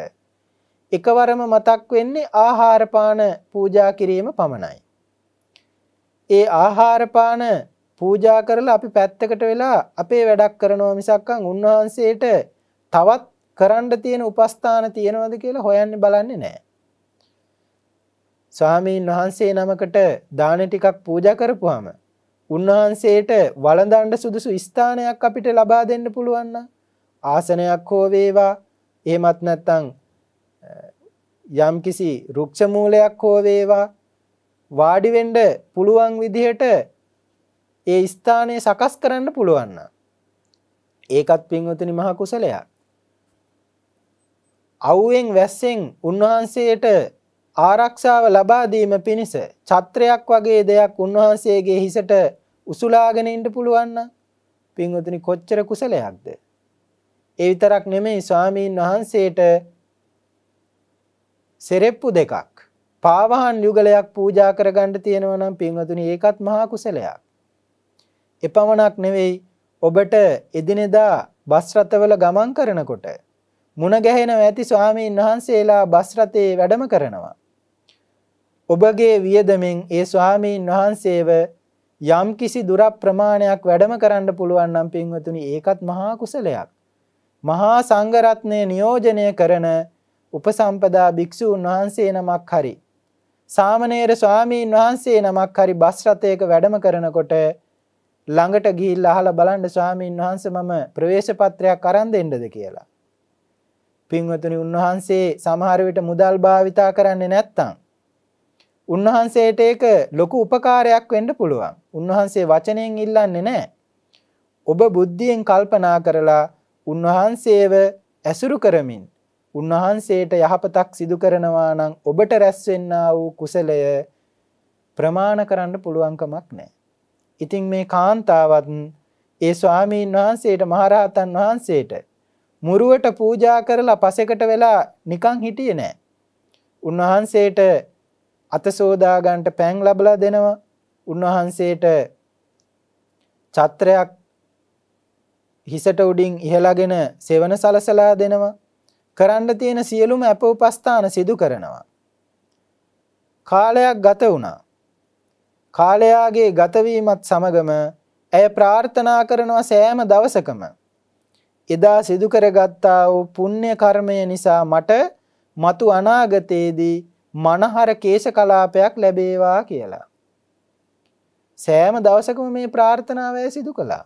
එකවරම මතක් වෙන්නේ ආහාර පාන පූජා කිරීම පමණයි. ඒ ආහාර පාන පූජා කරලා අපි පැත්තකට වෙලා අපේ වැඩක් කරනවා මිසක්කන් උන්වහන්සේට තවත් කරන්න තියෙන උපස්ථාන තියෙනවද කියලා හොයන්නේ බලන්නේ නැහැ. ස්වාමීන් වහන්සේ නමකට දාන ටිකක් පූජා කරපුවාම උන්වහන්සේට වළඳන්න සුදුසු ස්ථානයක් අපිට ලබා දෙන්න පුළුවන් ආසනයක් හෝ වේවා එහෙමත් නැත්නම් යම්කිසි රුක්ෂ මූලයක් හෝ වේවා වාඩි වෙන්න පුළුවන් විදිහට ඒ ස්ථානය සකස් කරන්න පුළුවන් නම් ඒකත් පින්වතුනි මහ කුසලයක්. අවුවෙන් වැස්සෙන් උන්වහන්සේට ආරක්ෂාව ලබාදීම පිණිස චත්‍රයක් වගේ දෙයක් උන්වහන්සේගේ හිසට උසුලාගෙනඉට පුළුවන්න පින්වතුනි කොච්චර කුසලයක්ද. ඒ විතරක් නෙමෙයි ස්වාමීන් වහන්සේට සෙරෙප්පු දෙකක් පාවහන් යුගලයක් පූජා කරගණ්ඩ තියෙනවනම් පින්වතුනි ඒකත් මහා කුසලයක්. එපමණක් නෙවෙයි ඔබට එදිනෙදා බස්රථවල ගමන් කරනකොට මුණ ගැහෙනව ඇති ස්වාමීන් වහන්සේලා බස්රථයේ වැඩම කරනවා. ඔබගේ වියදමෙන් ඒ ස්වාමීන් වහන්සේව යම් කිසි දුර ප්‍රමාණයක් වැඩම කරන්න පුළුවන් නම් පින්වතුනි ඒකත් මහා කුසලයක්. මහා සංඝරත්නය නියෝජනය කරන උපසම්පදා භික්ෂූන් වහන්සේ නමක් හරි. සාමණේර ස්වාමීන් වහන්සේ නමක් හරි බස් රථයක වැඩම කරනකොට ළඟට ගිහිල්ලා අහලා බලන්න ස්වාමීන් වහන්සේ මම ප්‍රවේශ පත්‍රයක් අරන් දෙන්නද කියලා. පින්වතුනි උන්වහන්සේ සමහර විට මුදල් භාවිතා කරන්නේ නැත්නම් උන්වහන්සේට ඒක ලොකු උපකාරයක් වෙන්න පුළුවන්. උන්වහන්සේ වචනයෙන් ඉල්ලන්නේ නැහැ. ඔබ බුද්ධියෙන් කල්පනා කරලා උන්වහන්සේව ඇසුරු කරමින් උන්වහන්සේට යහපතක් සිදු කරනවා නම් ඔබට රැස්වෙන්නා වූ කුසලය ප්‍රමාණ කරන්න පුළුවන්කමක් නැහැ. ඉතින් මේ කාන්තාවත් ඒ ස්වාමීන් වහන්සේට මහරහතන් වහන්සේට මුරුවට පූජා කරලා පසෙකට වෙලා නිකං හිටියේ නෑ. උන්වහන්සේට අත සෝදා ගන්නට පෑන් ලැබලා දෙනවා. උන්වහන්සේට චත්‍රයක් හිසට උඩින් ඉහළගෙන සෙවන සලසලා දෙනවා. කරන්න තියෙන සියලුම අප උපස්ථාන සිදු කරනවා. කාලයක් ගත වුණා. කාලයාගේ ගතවීමත් සමගම ඇය ප්‍රාර්ථනා කරනවා සෑම දවසකම එදා සිදු කරගත්තා වූ පුණ්‍ය කර්මය නිසා මට මතු අනාගතයේදී මනහර කේශ කලාපයක් ලැබේවා කියලා. සෑම දවසකම මේ ප්‍රාර්ථනාව සිදු කළා.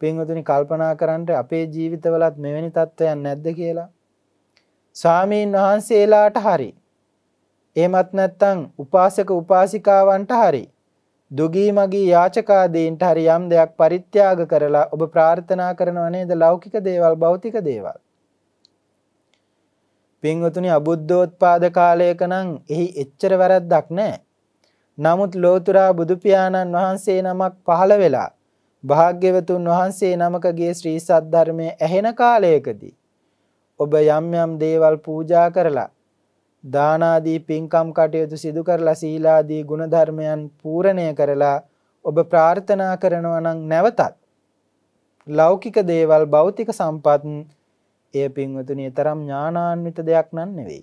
පින්වතුනි කල්පනා කරන්න අපේ ජීවිතවලත් මෙවැනි තත්ත්වයන් නැද්ද කියලා. ස්වාමීන් වහන්සේලාට හරි. එහෙමත් නැත්නම් උපාසක උපාසිකාවන්ට හරි දුගී මගී යාචකාදීන්ට හරි යම් දෙයක් පරිත්‍යාග කරලා ඔබ ප්‍රාර්ථනා කරනව නේද ලෞකික දේවල් භෞතික දේවල් පින්වතුනි අබුද්ධෝත්පාද කාලයක නම් එහි එච්චර වැරද්දක් නැහැ. නමුත් ලෝතුරා බුදු පියාණන් වහන්සේ නමක් පහළ වෙලා භාග්‍යවතුන් වහන්සේ නමකගේ ශ්‍රී සද්ධර්මය ඇහෙන කාලයකදී ඔබ යම් යම් දේවල් පූජා කරලා දානාදී පින්කම් කටයුතු සිදු කරලා සීලාදී ගුණධර්මයන් පූර්ණණය කරලා ඔබ ප්‍රාර්ථනා කරනවා නම් නැවතත් ලෞකික දේවල් භෞතික සම්පත් එය පින්වතුනි තරම් ඥානාන්විත දෙයක් නන් නෙවෙයි.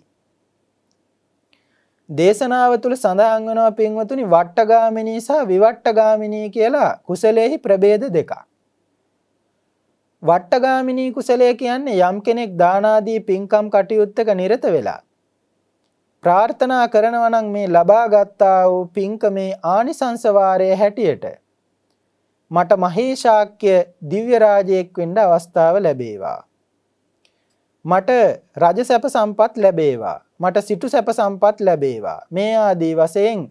දේශනාව තුළ සඳහන් වෙනවා පින්වතුනි වට්ටගාමිනී සහ විවට්ටගාමිනී කියලා කුසලයේහි ප්‍රභේද දෙකක්. වට්ටගාමිනී කුසලය කියන්නේ යම් කෙනෙක් දානාදී පින්කම් කටයුත්තක නිරත වෙලා ප්‍රාර්ථනා කරනවා නම් මේ ලබා ගත්තා වූ පින්කමේ ආනිසංස වාරයේ හැටියට මට මහේශාක්‍ය දිව්‍ය රාජයෙක් වෙන්න අවස්ථාව ලැබේවා මට රජ සැප සම්පත් ලැබේවා. මට සිටු සැප සම්පත් ලැබේවා. මේ ආදී වසයෙන්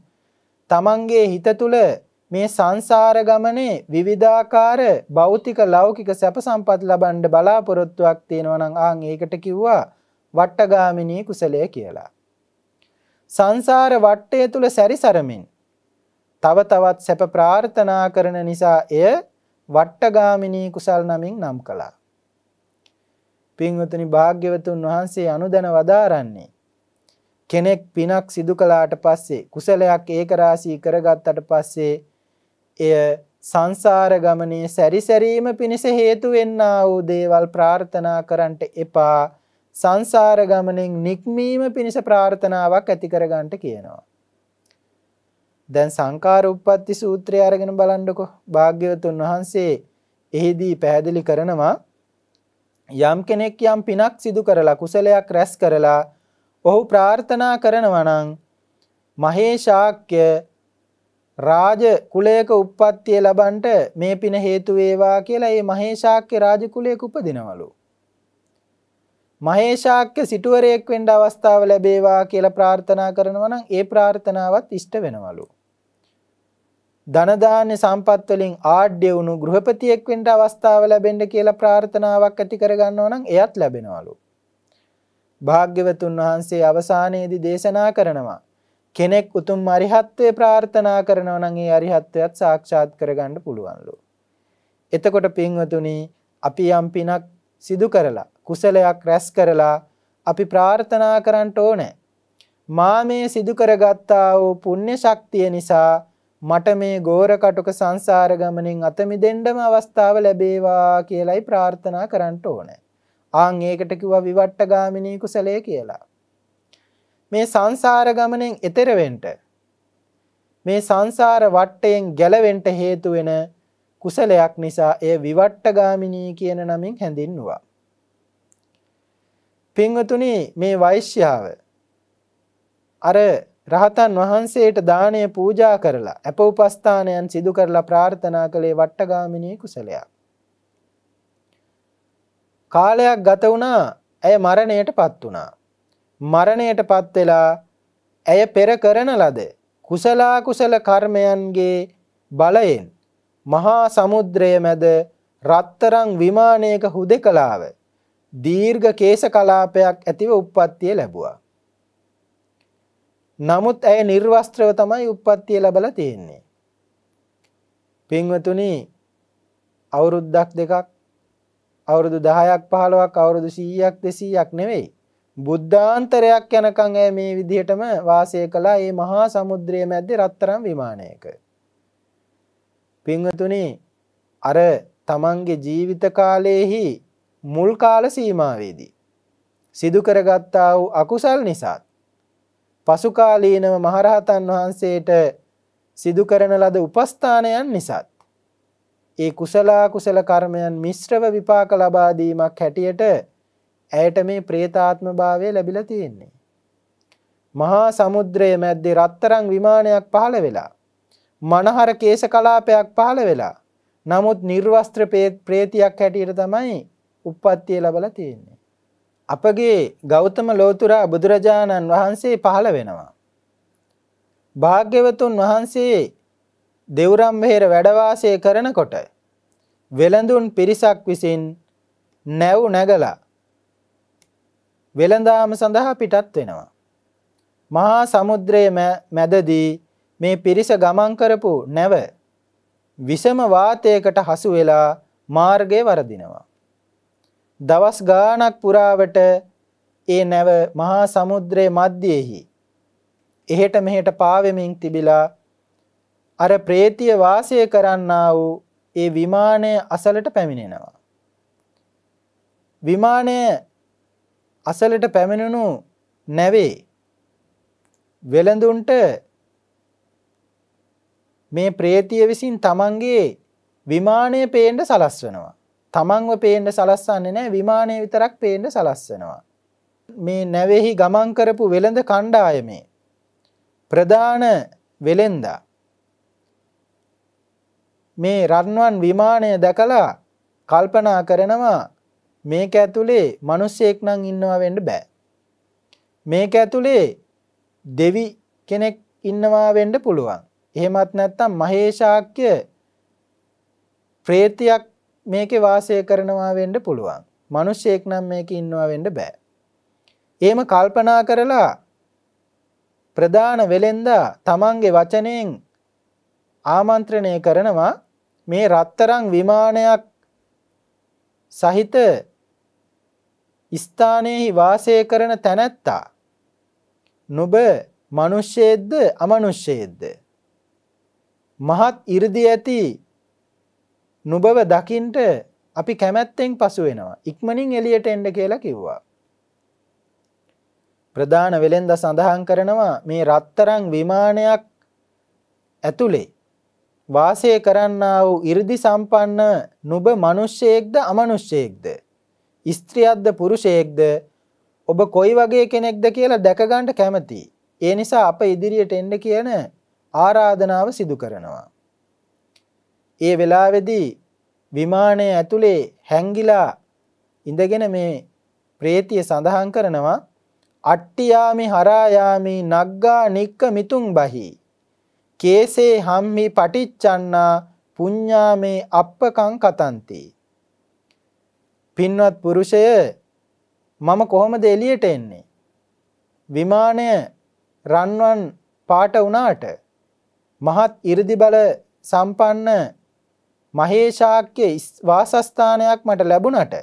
තමන්ගේ හිත තුළ මේ සංසාර ගමනේ විවිධාකාර භෞතික ලෞකික සැප සම්පත් ලබන්න බලාපොරොත්තුවක් තියෙනවා නම් ආන් ඒකට කිව්වා වට්ටගාමිනී කුසලය කියලා. සංසාර වටය තුල සැරිසරමින් තව තවත් සැප ප්‍රාර්ථනා කරන නිසා එය වට්ටගාමිනී කුසල් නමින් නම් කළා. පින්වතුනි භාග්‍යවතුන් වහන්සේ අනුදැන වදාරන්නේ කෙනෙක් පිනක් සිදු කළාට පස්සේ කුසලයක් ඒකරාශී කරගත්තට පස්සේ එය සංසාර ගමනේ සැරිසැරීම පිණිස හේතු වෙන්නා වූ දේවල් ප්‍රාර්ථනා කරන්නට එපා සංසාර ගමනෙන් නික්මීම පිණිස ප්‍රාර්ථනාවක් ඇති කරගන්නට කියනවා දැන් සංකාර උප්පත්ති සූත්‍රය අරගෙන බලන්නකො භාග්‍යවතුන් වහන්සේ එහිදී පැහැදිලි කරනවා යම් කෙනෙක් යම් පිනක් සිදු කරලා කුසලයක් රැස් කරලා ඔහු ප්‍රාර්ථනා කරනවා නම් මහේශාක්‍ය රාජ කුලයක උප්පත්තිය ලබන්ට මේ පින හේතු වේවා කියලා මේ මහේශාක්‍ය රාජ කුලයක උපදිනවලු. මහේශාක්‍ය සිටුවරයෙක් වෙන්න අවස්ථාව ලැබේවා කියලා ප්‍රාර්ථනා කරනවා නම් ඒ ප්‍රාර්ථනාවත් ඉෂ්ට වෙනවලු. ධනදාන සම්පත් වලින් ආඩ්‍ය වුණු ගෘහපතියෙක් වෙන්න අවස්ථාව ලැබෙන්න කියලා ප්‍රාර්ථනාවක් ඇති කරගන්නවා නම් එයත් ලැබෙනවලු. භාග්‍යවතුන් වහන්සේ අවසානයේදී දේශනා කරනවා කෙනෙක් උතුම් අරිහත්ත්වයේ ප්‍රාර්ථනා කරනවා නම් ඒ අරිහත්ත්වයත් සාක්ෂාත් කරගන්න පුළුවන්ලු. එතකොට පින්වතුනි අපි යම් පිනක් සිදු කරලා කුසලයක් රැස් කරලා අපි ප්‍රාර්ථනා කරන්න ඕනේ. මා මේ සිදු කරගත්තා වූ පුණ්‍ය ශක්තිය නිසා මට මේ ගෝර කටුක සංසාර ගමනින් අත මිදෙන්නම අවස්ථාව ලැබේවා කියලයි ප්‍රාර්ථනා කරන්න ඕනේ. ආන් ඒකට කිව්වා විවට්ට ගාමිනී කුසලය කියලා. මේ සංසාර ගමනෙන් එතෙර වෙන්න මේ සංසාර වට්ටයෙන් ගැලවෙන්ට හේතු වෙන කුසලයක් නිසා එය විවට්ටගාමිනී කියන නමින් හැඳින්නවා. පිංවතුනි මේ වෛශ්‍යාව අර රහතන් වහන්සේට දානය පූජා කරලා අප උපස්ථානයන් සිදු කරලා ප්‍රාර්ථනා කළේ වට්ටගාමිනී කුසලයක්. කාලයක් ගත වුණා ඇය මරණයට පත් වුණා. මරණයට පත් වෙලා ඇය පෙර කරන ලද කුසලා කුසල කර්මයන්ගේ බලයෙන් මහා සමුද්‍රය මැද රත්තරං විමානයක හුදෙකලාව දීර්ඝ කේස කලාපයක් ඇතිව උප්පත්තිය ලැබුවා. නමුත් ඇය නිර්වස්ත්‍රව තමයි උප්පත්තිය ලැබලා තියෙන්නේ. පින්වතුනි අවුරුද්දක් දෙකක් අවුරුදු 10ක් 15ක් අවුරුදු 100ක් 200ක් නෙවෙයි. බුද්ධාන්තරයක් යනකම් ඇය මේ විදිහටම වාසය කළා මේ මහා සමුද්‍රයේ මැද්දේ රත්තරන් විමානයක. පින්වතුනි අර තමන්ගේ ජීවිත කාලයේහි මුල් කාල සීමාවේදී සිදු කරගත්තා වූ අකුසල් නිසාත් පසුකාලීනව මහරහතන් වහන්සේට සිදු කරන ලද උපස්ථානයන් නිසාත් ඒ කුසලා කුසල කර්මයන් මිශ්‍රව විපාක ලබා දීමක් හැටියට ඇයට මේ ප්‍රේතාත්ම භාවය ලැබිලා තියෙන්නේ. මහා සමුද්‍රයේ මැද්දේ රත්තරන් විමානයක් පහළ වෙලා මනහර කේශ කලාපයක් පහළ වෙලා නමුත් නිර්වස්ත්‍ර ප්‍රේතියක් හැටියට තමයි උප්පත්තිය ලැබලා තියෙන්නේ. අපගේ ගෞතම ලෝතුරා බුදුරජාණන් වහන්සේ පහළ වෙනවා. භාග්‍යවතුන් වහන්සේ දෙවුරම් මෙහෙර වැඩවාසය කරනකොට වෙළඳුන් පිරිසක් විසින් නැව් නැගලා වෙළඳාම සඳහා පිටත් වෙනවා. මහා සමුද්‍රයේ මැදදී මේ පිරිස ගමන් කරපු නැව විසම වාතයකට හසු වෙලා මාර්ගය වරදිනවා. දවස් ගානක් පුරාවට ඒ නැව මහා සමුද්‍රයේ මැදෙහි එහෙට මෙහෙට පාවෙමින් තිබිලා අර ප්‍රේතිය වාසය කරන්නා වූ ඒ විමානය අසලට පැමිණෙනවා විමානය අසලට පැමිණුණු නැවේ වෙළඳුන්ට මේ ප්‍රේතිය විසින් තමන්ගේ විමානය පේන්ඩ සලස්වනවා තමන්ව පේන්ඩ සලස්සන්නේ නෑ විමානය විතරක් පේන්ඩ සලස්සනවා. මේ නැවෙහි ගමන් කරපු වෙළඳ කණ්ඩායමේ. ප්‍රධාන වෙළෙන්දා. මේ රන්වන් විමානය දැකලා කල්පනා කරනවා මේක ඇතුළේ මනුස්සයෙක් නං ඉන්නවා වෙන්ඩ බෑ. මේක ඇතුළේ දෙවි කෙනෙක් ඉන්නවා වෙන්ඩ පුළුවන්. එහෙමත් නැත්තම් මහේෂාක්‍ය ප්‍රේතියක් මේකේ වාසය කරනවා වෙන්න පුළුවන්. මිනිස්සෙක් නම් මේකේ ඉන්නවා වෙන්න බෑ. එහෙම කල්පනා කරලා ප්‍රධාන වෙලෙන්දා තමන්ගේ වචනයෙන් ආමන්ත්‍රණය කරනවා මේ රත්තරන් විමානයක් සහිත ස්ථානයෙහි වාසය කරන තැනැත්තා නොබ මිනිස්සෙද්ද අමනුෂ්‍යයෙද්ද මහත් 이르දි ඇති නුබව දකින්ට අපි කැමැත්තෙන් පසු වෙනවා ඉක්මනින් එලියට එන්ඩ කියලා කිව්වා. ප්‍රධාන වෙළෙන්ද සඳහන් කරනවා මේ රත්තරං විමානයක් ඇතුළේ වාසය කරන්න වූ ඉරදි සම්පන්න නුබ මනුෂ්‍යයෙක්ද අමනුෂ්‍යයෙක්ද. ස්ත්‍රියද්ද පුරුෂයෙක්ද ඔබ කොයි වගේ කෙනෙක්ද කියලා දැකගන්ට කැමති. ඒ නිසා අප ඉදිරියට එන්ඩ කියන ආරාධනාව සිදු කරනවා. ඒ වෙලාවේදී විමානය ඇතුලේ හැංගිලා ඉඳගෙන මේ ප්‍රේතිය සඳහන් කරනවා අට්ටියාමි හරායාමි නග්ගා නික්ක මිතුන් බහි කේසේ හම්මි පටිච්චන්නා පුඤ්ඤාමේ අප්පකං කතන්ති පින්වත් පුරුෂය මම කොහොමද එළියට එන්නේ විමානය රන්වන් පාට වුණාට මහත් 이르දි බල සම්පන්න මහේශාක්‍ය වාසස්ථානයක් මට ලැබුණට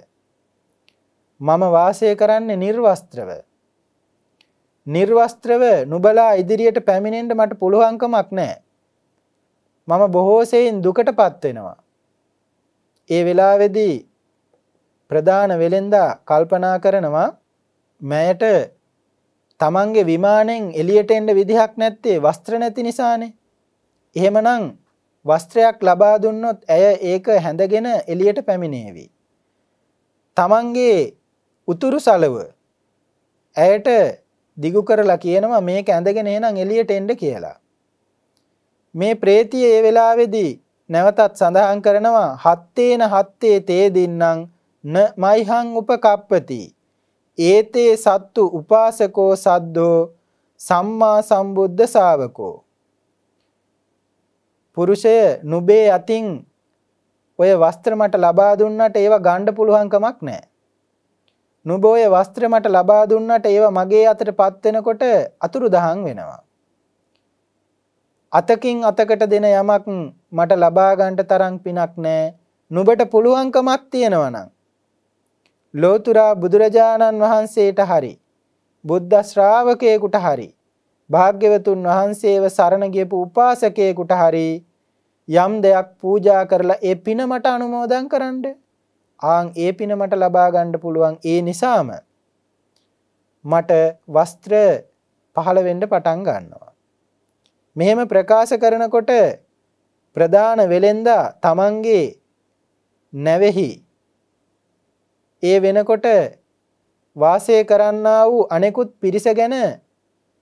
මම වාසය කරන්නේ නිර්වස්ත්‍රව. නිර්වස්ත්‍රව නුබලා ඉදිරියට පැමිණෙන්ට මට පුළුවන්කමක් නෑ. මම බොහෝසයෙන් දුකට පත්වෙනවා. ඒ වෙලාවෙදී ප්‍රධාන වෙළෙන්දා කල්පනා කරනවා මෑයට තමන්ගේ විමානෙන් එලියට එන්ඩ විදිහක් නැත්තේ වස්ත්‍ර නැති නිසානේ. එහෙමනං වස්ත්‍රයක් ලබා දුන්නොත් ඇය ඒක හැඳගෙන එළියට පැමිණේවි. තමන්ගේ උතුරු සලව ඇයට දිගු කරලා කියනවා මේක ඇඳගෙන එහෙනම් එළියට එන්න කියලා. මේ ප්‍රේතිය ඒ වෙලාවේදී නැවතත් සඳහන් කරනවා හත්තේන හත්තේ තේ දින්නම් න මයිහං උපකප්පති ඒතේ සත්තු උපාසකෝ සද්දෝ සම්මා සම්බුද්ධ ශාවකෝ පුරුෂය නුබේ අතින් ඔය වස්ත්‍ර මට ලබා දුන්නට ඒවා ගන්න පුළුවන් කමක් නැහැ. නුඹ ඔය වස්ත්‍ර මට ලබා දුන්නට ඒවා මගේ අතටපත් වෙනකොට අතුරුදහන් වෙනවා. අතකින් අතකට දෙන යමක් මට ලබා ගන්නට තරම් පිනක් නැහැ. නුඹට පුළුවන්කමක් තියෙනවා නම් ලෝතුරා බුදුරජාණන් වහන්සේට හරි බුද්ධ ශ්‍රාවකයෙකුට හරි භාග්‍යවතුන් වහන්සේව සරණ ගියපු උපාසකයෙකුට හරි යම් දෙයක් පූජා කරලා ඒ පින මට අනුමෝදන් කරන්න. ආන් ඒ පින මට ලබා ගන්න පුළුවන් ඒ නිසාම මට වස්ත්‍ර පහළ වෙන්න පටන් ගන්නවා. මෙහෙම ප්‍රකාශ කරනකොට ප්‍රධාන වෙලෙන්දා තමන්ගේ නැවෙහි ඒ වෙනකොට වාසය කරන්නා වූ අනෙකුත් පිරිස ගැන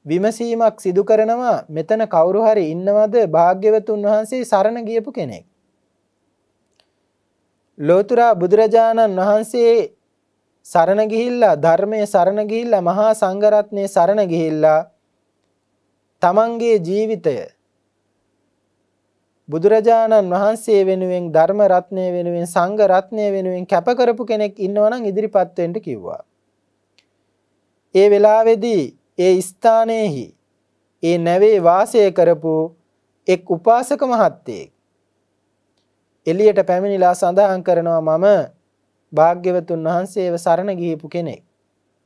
විමසීමක් සිදු කරනවා මෙතන කවුරු හරි ඉන්නවද භාග්‍යවතුන් වහන්සේ සරණ ගියපු කෙනෙක්. ලෝතර බුදුරජාණන් වහන්සේ සරණ ගිහිල්ලා ධර්මයේ සරණ ගිහිල්ලා මහා සංඝරත්නයේ සරණ ගිහිල්ලා තමන්ගේ ජීවිතය බුදුරජාණන් වහන්සේ වෙනුවෙන් ධර්ම රත්නය වෙනුවෙන් සංඝ රත්නය වෙනුවෙන් කැප කරපු කෙනෙක් ඉන්නවා නම් ඉදිරිපත් වෙන්න කිව්වා. ඒ වෙලාවේදී ඒ ස්ථානයේහි ඒ නැවේ වාසය කරපු එක් උපාසක මහත්තයෙක් එළියට පැමිණිලා සඳහන් කරනවා මම භාග්‍යවතුන් වහන්සේව සරණ ගියපු කෙනෙක්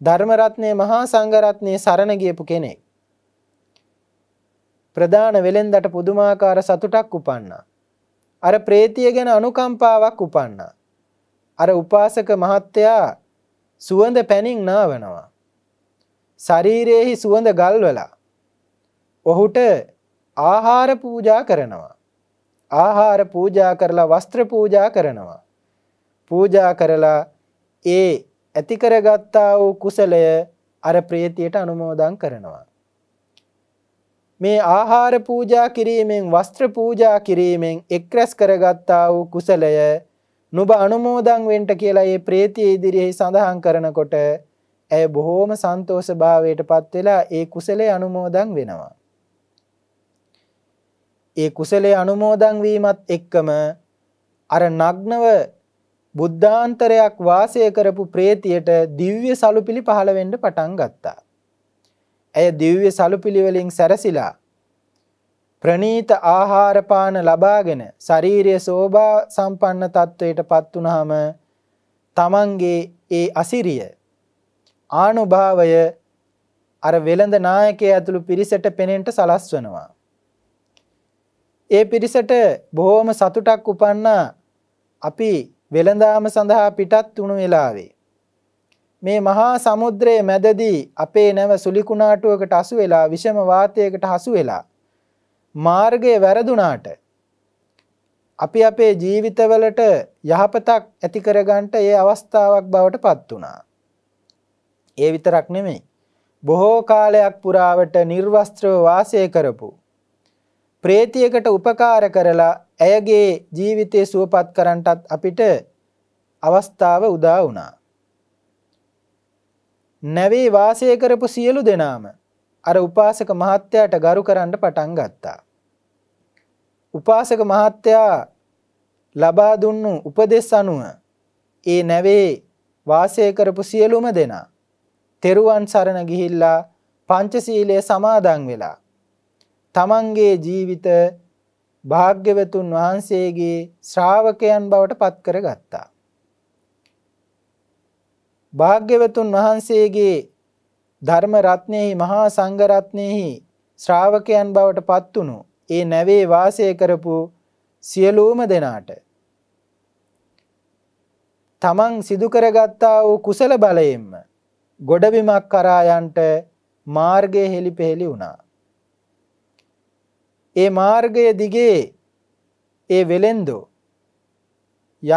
ධර්ම රත්නයේ මහා සංඝ රත්නයේ සරණ ගියපු කෙනෙක් ප්‍රධාන වෙලෙන්දට පුදුමාකාර සතුටක් උපන්නා අර ප්‍රේතිය ගැන අනුකම්පාවක් උපන්නා අර උපාසක මහත්තයා සුවඳ පැනින් නාවනවා ශරීරයෙහි සුවඳ ගල්වලා ඔහුට ආහාර පූජා කරනවා. ආහාර පූජා කරලා වස්ත්‍ර පූජා කරනවා. පූජා කරලා ඒ ඇති කරගත්තා වූ කුසලය අර ප්‍රේතියට අනුමෝදන් කරනවා. මේ ආහාර පූජා කිරීමෙන් වස්ත්‍ර පූජා කිරීමෙන් එක්රැස් කරගත්තා වූ කුසලය නුඹ අනුමෝදන් වෙන්ට කියලා ඒ ප්‍රේතිය ඉදිරියේ සඳහන් කරනකොට ඇය බොහෝම සන්තෝෂ භාවයට පත්වෙලා ඒ කුසලේ අනුමෝදන් වෙනවා. ඒ කුසලේ අනුමෝදන් වීමත් එක්කම අර නග්නව බුද්ධාන්තරයක් වාසය කරපු ප්‍රේතියට දිව්‍ය සලුපිලි පහළ වෙන්න පටන් ගත්තා. ඇය දිව්‍ය සලුපිලි වලින් සැරසිලා ප්‍රනීත ආහාර පාන ලබාගෙන ශාරීරිය සෝභා සම්පන්න තත්වයට පත් වුනහම තමන්ගේ ඒ අසිරිය ආනුභාවය අර වෙළඳ නායකයා ඇතුළු පිරිසට පෙනෙන්න සලස්වනවා. ඒ පිරිසට බොහොම සතුටක් උපන්නා අපි වෙළඳාම සඳහා පිටත් වුණු වෙලාවේ මේ මහා සමුද්‍රයේ මැදදී අපේ නැව සුලිකුණාටුවකට අසු වෙලා විෂම වාතයකට හසු වෙලා මාර්ගයේ වැරදුනාට අපි අපේ ජීවිතවලට යහපතක් ඇති කරගන්නට ඒ අවස්ථාවක් බවට පත් වුණා. ඒ විතරක් නෙමෙයි. බොහෝ කාලයක් පුරාවට නිර්වස්ත්‍රව වාසය කරපු. ප්‍රේතියකට උපකාර කරලා ඇයගේ ජීවිතය සුවපත් කරන්නටත් අපිට අවස්ථාව උදා වුණා. නැවේ වාසය කරපු සියලු දෙනාම අර උපාසක මහත්තයාට ගරු කරන්න පටන් ගත්තා. උපාසක මහත්තයා ලබා දුන්නු උපදෙස් අනුව ඒ නැවේ වාසය කරපු සියලුම දෙනා තෙරුවන් සරණ ගිහිල්ලා පංචසීලය සමාදන් වෙලා තමන්ගේ ජීවිත භාග්‍යවතුන් වහන්සේගේ ශ්‍රාවකයන් බවට පත් කරගත්තා. භාග්‍යවතුන් වහන්සේගේ ධර්ම රත්නයෙහි මහා සංඝ රත්නයෙහි ශ්‍රාවකයන් බවට පත් වුණු ඒ නැවේ වාසය කරපු සියලුම දෙනාට තමන් සිදු කරගත්තා වූ කුසල බලයෙන්ම ගොඩබිමක් කරායන්ට මාර්ගය හෙළිපෙහෙළි වුණා. ඒ මාර්ගය දිගේ ඒ වෙලෙන්දෝ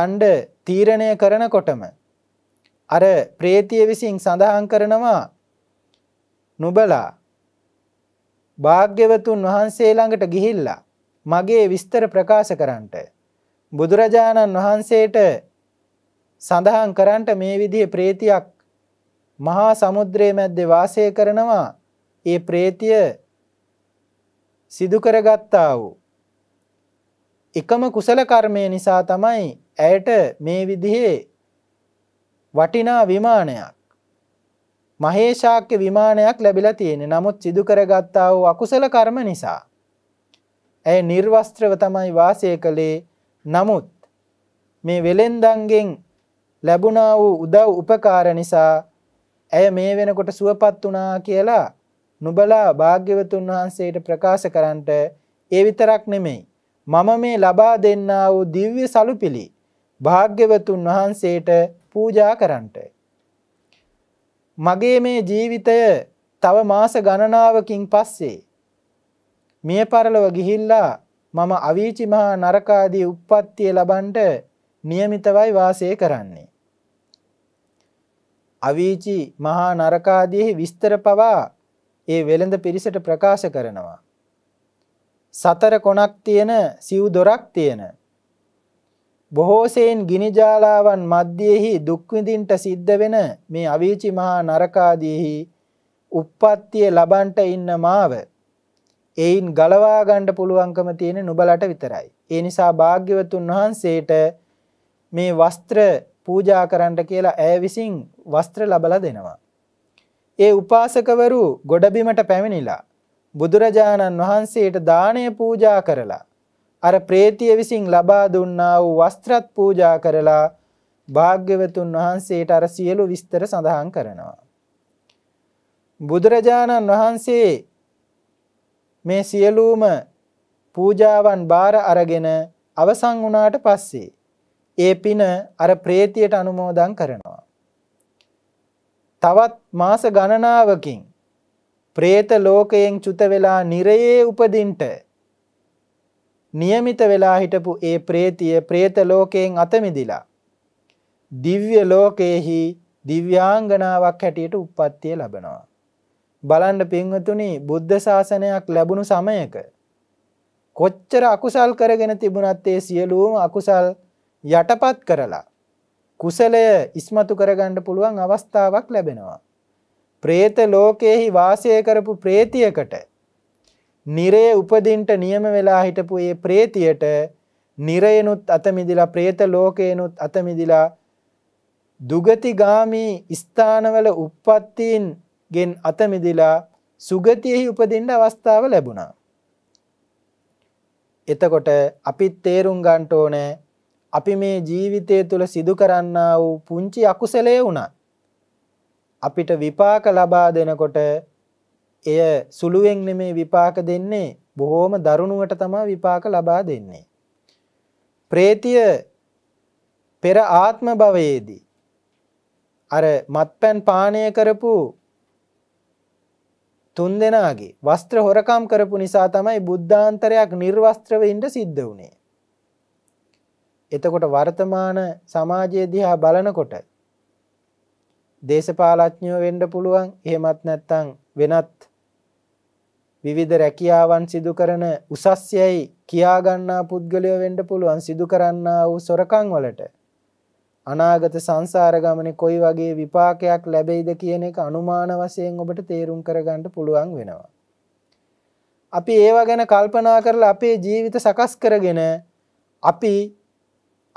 යන්ඩ තීරණය කරනකොටම අර ප්‍රේතිය විසින් සඳහන් කරනවා නුබලා භාග්‍යවතුන් වහන්සේ ළඟට ගිහිල්ලා මගේ විස්තර ප්‍රකාශ කරන්නට බුදුරජාණන් වහන්සේට සඳහන් කරන්නට මේ විදිහේ ප්‍රේතියක් මහා සමුද්‍රයේ මැද්දේ වාසය කරනවා ඒ ප්‍රේතිය සිදු කරගත්තා වූ එකම කුසල කර්මය නිසා තමයි ඇයට මේ විදිහේ වටිනා විමානයක් මහේශාක්‍ය විමානයක් ලැබිලා තියෙන නමුත් සිදු කරගත්තා වූ අකුසල කර්ම නිසා ඇය නිර්වස්ත්‍රව තමයි වාසය කළේ නමුත් මේ වෙලෙන්දන්ගෙන් ලැබුණා වූ උදව් උපකාර නිසා ඇය මේ වෙනකොට සුවපත් වනා කියලා නුබලා භාග්‍යවතුන් වහන්සේට ප්‍රකාශ කරන්නට ඒ විතරක් නෙමෙයි. මම මේ ලබා දෙන්නා වූ දිව්‍ය සලුපිලි භාග්‍යවතුන් වහන්සේට පූජා කරන්නට. මගේ මේ ජීවිතය තව මාස ගණනාවකින් පස්සේ මිය පරලොව ගිහිල්ලා මම අවීචි මහා නරකාදී උප්පත්තිය ලබන්ට નિયમિતවයි වාසය කරන්නේ. අවීචි මහා නරකාදීහි විස්තර පවා ඒ වෙළඳ පිරිසට ප්‍රකාශ කරනවා. සතර කොනක් තියෙන සිව් දොරක් තියෙන. බොහෝසයෙන් ගිනිජාලාවන් මධ්‍යෙහි දුක්විඳින්ට සිද්ධ වෙන මේ අවීචි මහා නරකාදීහි උප්පත්තිය ලබන්ට ඉන්න මාව. එයින් ගලවා ගණ්ඩ පුළුවන්කම තියෙන නුබලට විතරයි. ඒ නිසා භාග්‍යවතුන් වහන්සේට මේ වස්ත්‍ර පූජා කරන්නට කියලා ඇය විසින් වස්ත්‍ර ලබලා දෙනවා. ඒ උපාසකවරු ගොඩබිමට පැමිණිලා බුදුරජාණන් වහන්සේට දානය පූජා කරලා අර ප්‍රේතිය විසින් ලබා දුන්නා වූ වස්ත්‍රත් පූජා කරලා භාග්‍යවතුන් වහන්සේට අර සියලු විස්තර සඳහන් කරනවා. බුදුරජාණන් වහන්සේ මේ සියලුම පූජාවන් බාර අරගෙන අවසන් වුණාට පස්සේ ඒ පින අර ප්‍රේතියට අනුමෝදන් කරනවා. තවත් මාස ගණනාවකින් പ്രേත ලෝකයෙන් චුත වෙලා නිරයේ උපදින්ට નિયમિત වෙලා හිටපු ඒ പ്രേතිය പ്രേත ලෝකයෙන් අත මිදිලා දිව්‍ය ලෝකයේහි දිව්‍යාංගනාවක් හැටියට උප්පත්තිය ලබනවා. බලන්න පින්වතුනි බුද්ධ ශාසනයක් ලැබුණු සමයක කොච්චර අකුසල් කරගෙන තිබුණත් ඒ සියලුම අකුසල් යටපත් කරලා කුසලය ඉස්මතු කරගන්න පුළුවන් අවස්ථාවක් ලැබෙනවා. ප්‍රේත ලෝකයෙහි වාසය කරපු ප්‍රේතියකට නිරේ උපදින්ට නියම වෙලා හිටපු ඒ ප්‍රේතියට නිරයනුත් අතමිදිලා ප්‍රේත ලෝකයනුත් අතමිදිලා දුගතිගාමී ස්ථානවල උප්පත්තීන් ගෙන් අතමිදිලා සුගතියෙහි උපදින්න අවස්ථාව ලැබුණා. එතකොට අපිත් තේරුම් ගන්ට ඕනෑ අපි මේ ජීවිතය තුළ සිදු කරන්නා වූ පුංචි අකුසලයේ වුණා. අපිට විපාක ලබා දෙනකොට එය සුළුවෙන් නෙමේ විපාක දෙන්නේ බොහෝම දරුණුවට තමා විපාක ලබා දෙන්නේ. ප්‍රේතිය පෙර ආත්ම භවයේදී අර මත්පැන් පානය කරපු තුන් දෙනාගේ වස්ත්‍ර හොරකම් කරපු නිසා තමයි බුද්ධාන්තරයක් නිර්වස්ත්‍රව ඉන්න සිද්ධ වුණේ. එතකොට වර්තමාන සමාජයේ දිහා බලනකොට දේශපාලඥයෝ වෙන්න පුළුවන් එහෙමත් නැත්නම් වෙනත් විවිධ රැකියාවන් සිදු කරන උසස්යයි කියා ගන්නා පුද්ගලයෝ වෙන්න පුළුවන් සිදු කරන්නා වූ සොරකම් වලට අනාගත සංසාර ගමනේ කොයි වගේ විපාකයක් ලැබෙයිද කියන එක අනුමාන වශයෙන් ඔබට තේරුම් කරගන්න පුළුවන් වෙනවා. අපි ඒව ගැන කල්පනා කරලා අපේ ජීවිත සකස් කරගෙන අපි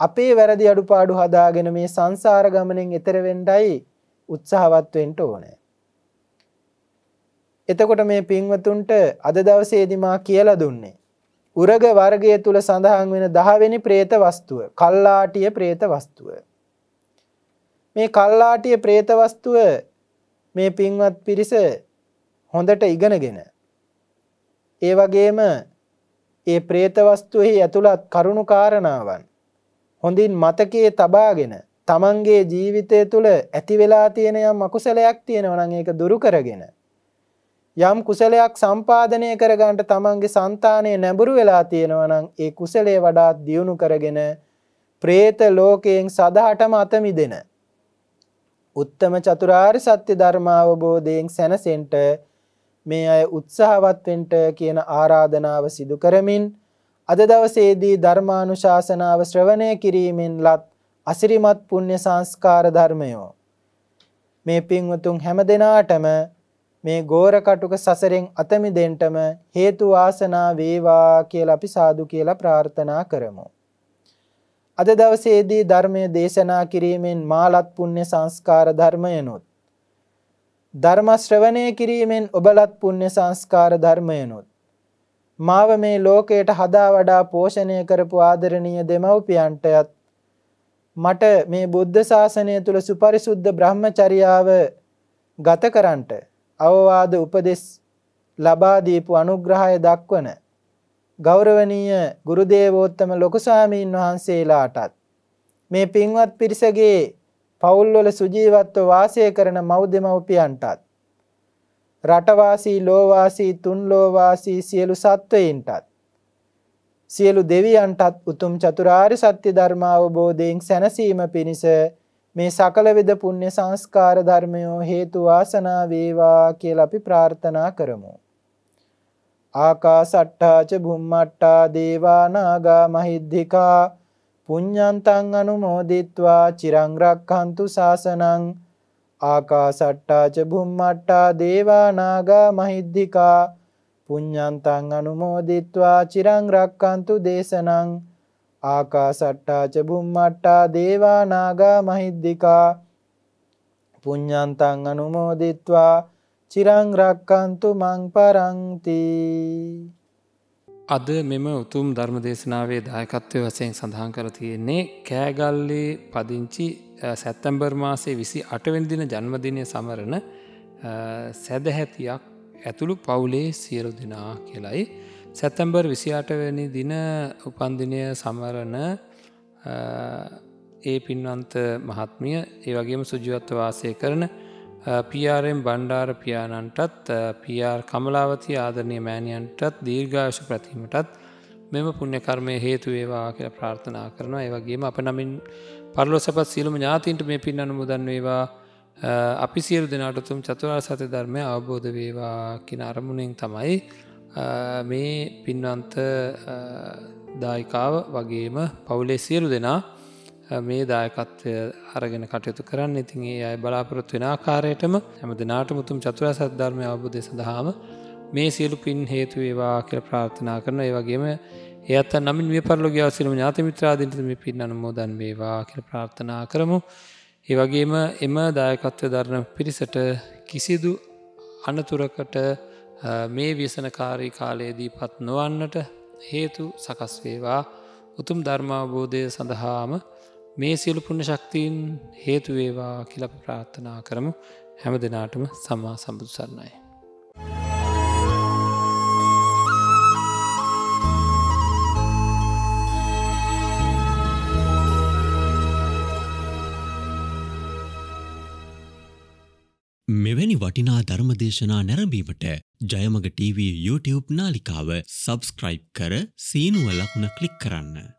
අපේ වැරදි අඩුපාඩු හදාගෙන මේ සංසාර ගමනෙන් එතර වෙන්නයි උත්සාහවත් වෙන්න ඕනේ. එතකොට මේ පින්වතුන්ට අද දවසේදී මා කියලා දුන්නේ උරග වර්ගය තුල සඳහන් වෙන 10 වෙනි പ്രേත වස්තුව කල්ලාටිය പ്രേත වස්තුව මේ කල්ලාටිය പ്രേත වස්තුව මේ පින්වත් පිරිස හොඳට ඉගෙනගෙන ඒ වගේම ඒ പ്രേත වස්තුවේ ඇතුළත් කරුණු කාරණාවන් හොඳින් මතකයේ තබාගෙන තමන්ගේ ජීවිතය තුළ ඇති වෙලා තියෙන යම් අකුසලයක් තියෙනවනම් ඒක දුරු කරගෙන යම් කුසලයක් සම්පාදනය කරගන්නට තමන්ගේ సంతානය නැඹුරු වෙලා තියෙනවනම් ඒ කුසලයේ වඩාත් දියුණු කරගෙන പ്രേත ලෝකයෙන් සදාටම අත මිදෙන උත්තම චතුරාර්ය සත්‍ය ධර්ම අවබෝධයෙන් සැනසෙන්න මේ අය උත්සාහවත් වෙන්න කියන ආරාධනාව සිදු කරමින් අද දවසේදී ධර්මානුශාසනාව ශ්‍රවණය කිරීමෙන් ලත් අසිරිමත් පුණ්‍ය සංස්කාර ධර්මයෝ මේ පින්වතුන් හැම දිනාටම මේ ගෝර කටුක සසරෙන් අත මිදෙන්නටම හේතු වාසනා වේවා කියලා අපි සාදු කියලා ප්‍රාර්ථනා කරමු. අද දවසේදී ධර්මය දේශනා කිරීමෙන් මාලත් පුණ්‍ය සංස්කාර ධර්මයනොත් ධර්ම ශ්‍රවණය කිරීමෙන් ඔබලත් පුණ්‍ය සංස්කාර ධර්මයනොත් මාව මේ ලෝකයට හදා වඩා පෝෂණය කරපු ආදරණීය දෙමව්පියන්ටත් මට මේ බුද්ධ ශාසනය තුල සුපරිසුද්ධ බ්‍රහ්මචර්යාව ගත කරන්නට අවවාද උපදෙස් ලබා දීපු අනුග්‍රහය දක්වන ගෞරවනීය ගුරුදේවෝත්තම ලොකු ස්වාමීන් වහන්සේලාටත් මේ පින්වත් පිරිසගේ පවුල්වල සුජීවත්ව වාසය කරන මව් දෙමව්පියන්ටත් රටවාසී ලෝවාසී තුන් ලෝවාසී සියලු සත්වයින්ටත් සියලු දෙවියන්ටත් උතුම් චතුරාර්ය සත්‍ය ධර්ම අවබෝධයෙන් සැනසීම පිණිස මේ සකලවිද පුණ්‍ය සංස්කාර ධර්මයෝ හේතු වාසනා වේවා කියලා අපි ප්‍රාර්ථනා කරමු. ආකාසට්ටා ච බුම්මට්ටා දේවා නාග මහිද්దికා පුඤ්ඤන්තං අනුමෝදිත්වා චිරං රක්ඛන්තු ශාසනං ආකාසට්ටා ච බුම්මට්ටා දේවා නාග මහිද්దికා පුඤ්ඤන්තං අනුමෝදිත්වා චිරං රක්칸තු දේශනං ආකාසට්ටා ච බුම්මට්ටා දේවා නාග මහිද්దికා පුඤ්ඤන්තං අනුමෝදිත්වා චිරං රක්칸තු මං පරන්ති අද මෙම උතුම් ධර්මදේශනාවේ දායකත්වය වශයෙන් සඳහන් කර තියෙන්නේ කෑගල්ලේ පදිංචි සැත්තැම්බර් මාසේ විසි අටවෙන්දින ජන්මදිනය සමරණ සැදහැතියක් ඇතුළු පවුලේ සියලු දෙනා කියලයි. සැත්තැම්බර් විසිආටවැනි දින උපන්දිනය සමරණ ඒ පින්වන්ත මහත්මිය ඒවගේම සුජිවත්ව වාසය කරන පියාරෙන් බණ්ඩාර පියාණන්ටත් පියාර් කමලාවති ආදරනය මෑණියන්ටත් දීර්ඝාශ ප්‍රතිමටත් මෙම පුුණ්‍ය කර්මය හේතුවේවා කියලා ප්‍රාර්ථනා කරනවා ඒවගේම අප නමින් පරලො සැපත් සියලුම ඥාතින්ට මේ පින් අනුමුදන් වේවා අපි සියලු දෙනාටතුම් චතුරා සත ධර්මය අවබෝධ වේවා කියෙන අරමුණෙන් තමයි මේ පින්වන්ත දායිකාව වගේම පවුලේ සියලු දෙනා මේ දායකත්වය අරගෙන කටයුතු කරන්න ඉතින් ඒ අය බලාපොරොත් වෙන ආකාරයටම හැම දෙනාට මුතුම් චතුරා සද්ධර්මය අවබෝධය සඳහාම මේ සියලු පින් හේතුවේවා කියල ප්‍රාර්ථනා කරන ඒවගේම එත් නමින් මේ පරලොග අවසිරම ඥාතමිත්‍රාදීන්ට මේ පින් අනමෝදන් වේවා කියල ප්‍රාර්ථනා කරමු. ඒ වගේම එම දායකත්ව ධර්ණ පිරිසට කිසිදු අනතුරකට මේ විසනකාරී කාලයේදී පත් නොවන්නට හේතු සකස්වේවා උතුම් ධර්මාවබෝධය සඳහාම මේ සියලු පුුණ ශක්තිීන් හේතුවේවා කියලප ප්‍රාර්ථනා කරමු හැම දෙනාටම සමා සම්බුදු සරණයි. මෙවැනි වටිනා ධර්මදේශනා නැරඹීමට ජයමග TV YouTube නාලිකාව සබස්ක්‍රයිබ් කර සීනුව ලකුණ ක්ලික් කරන්න.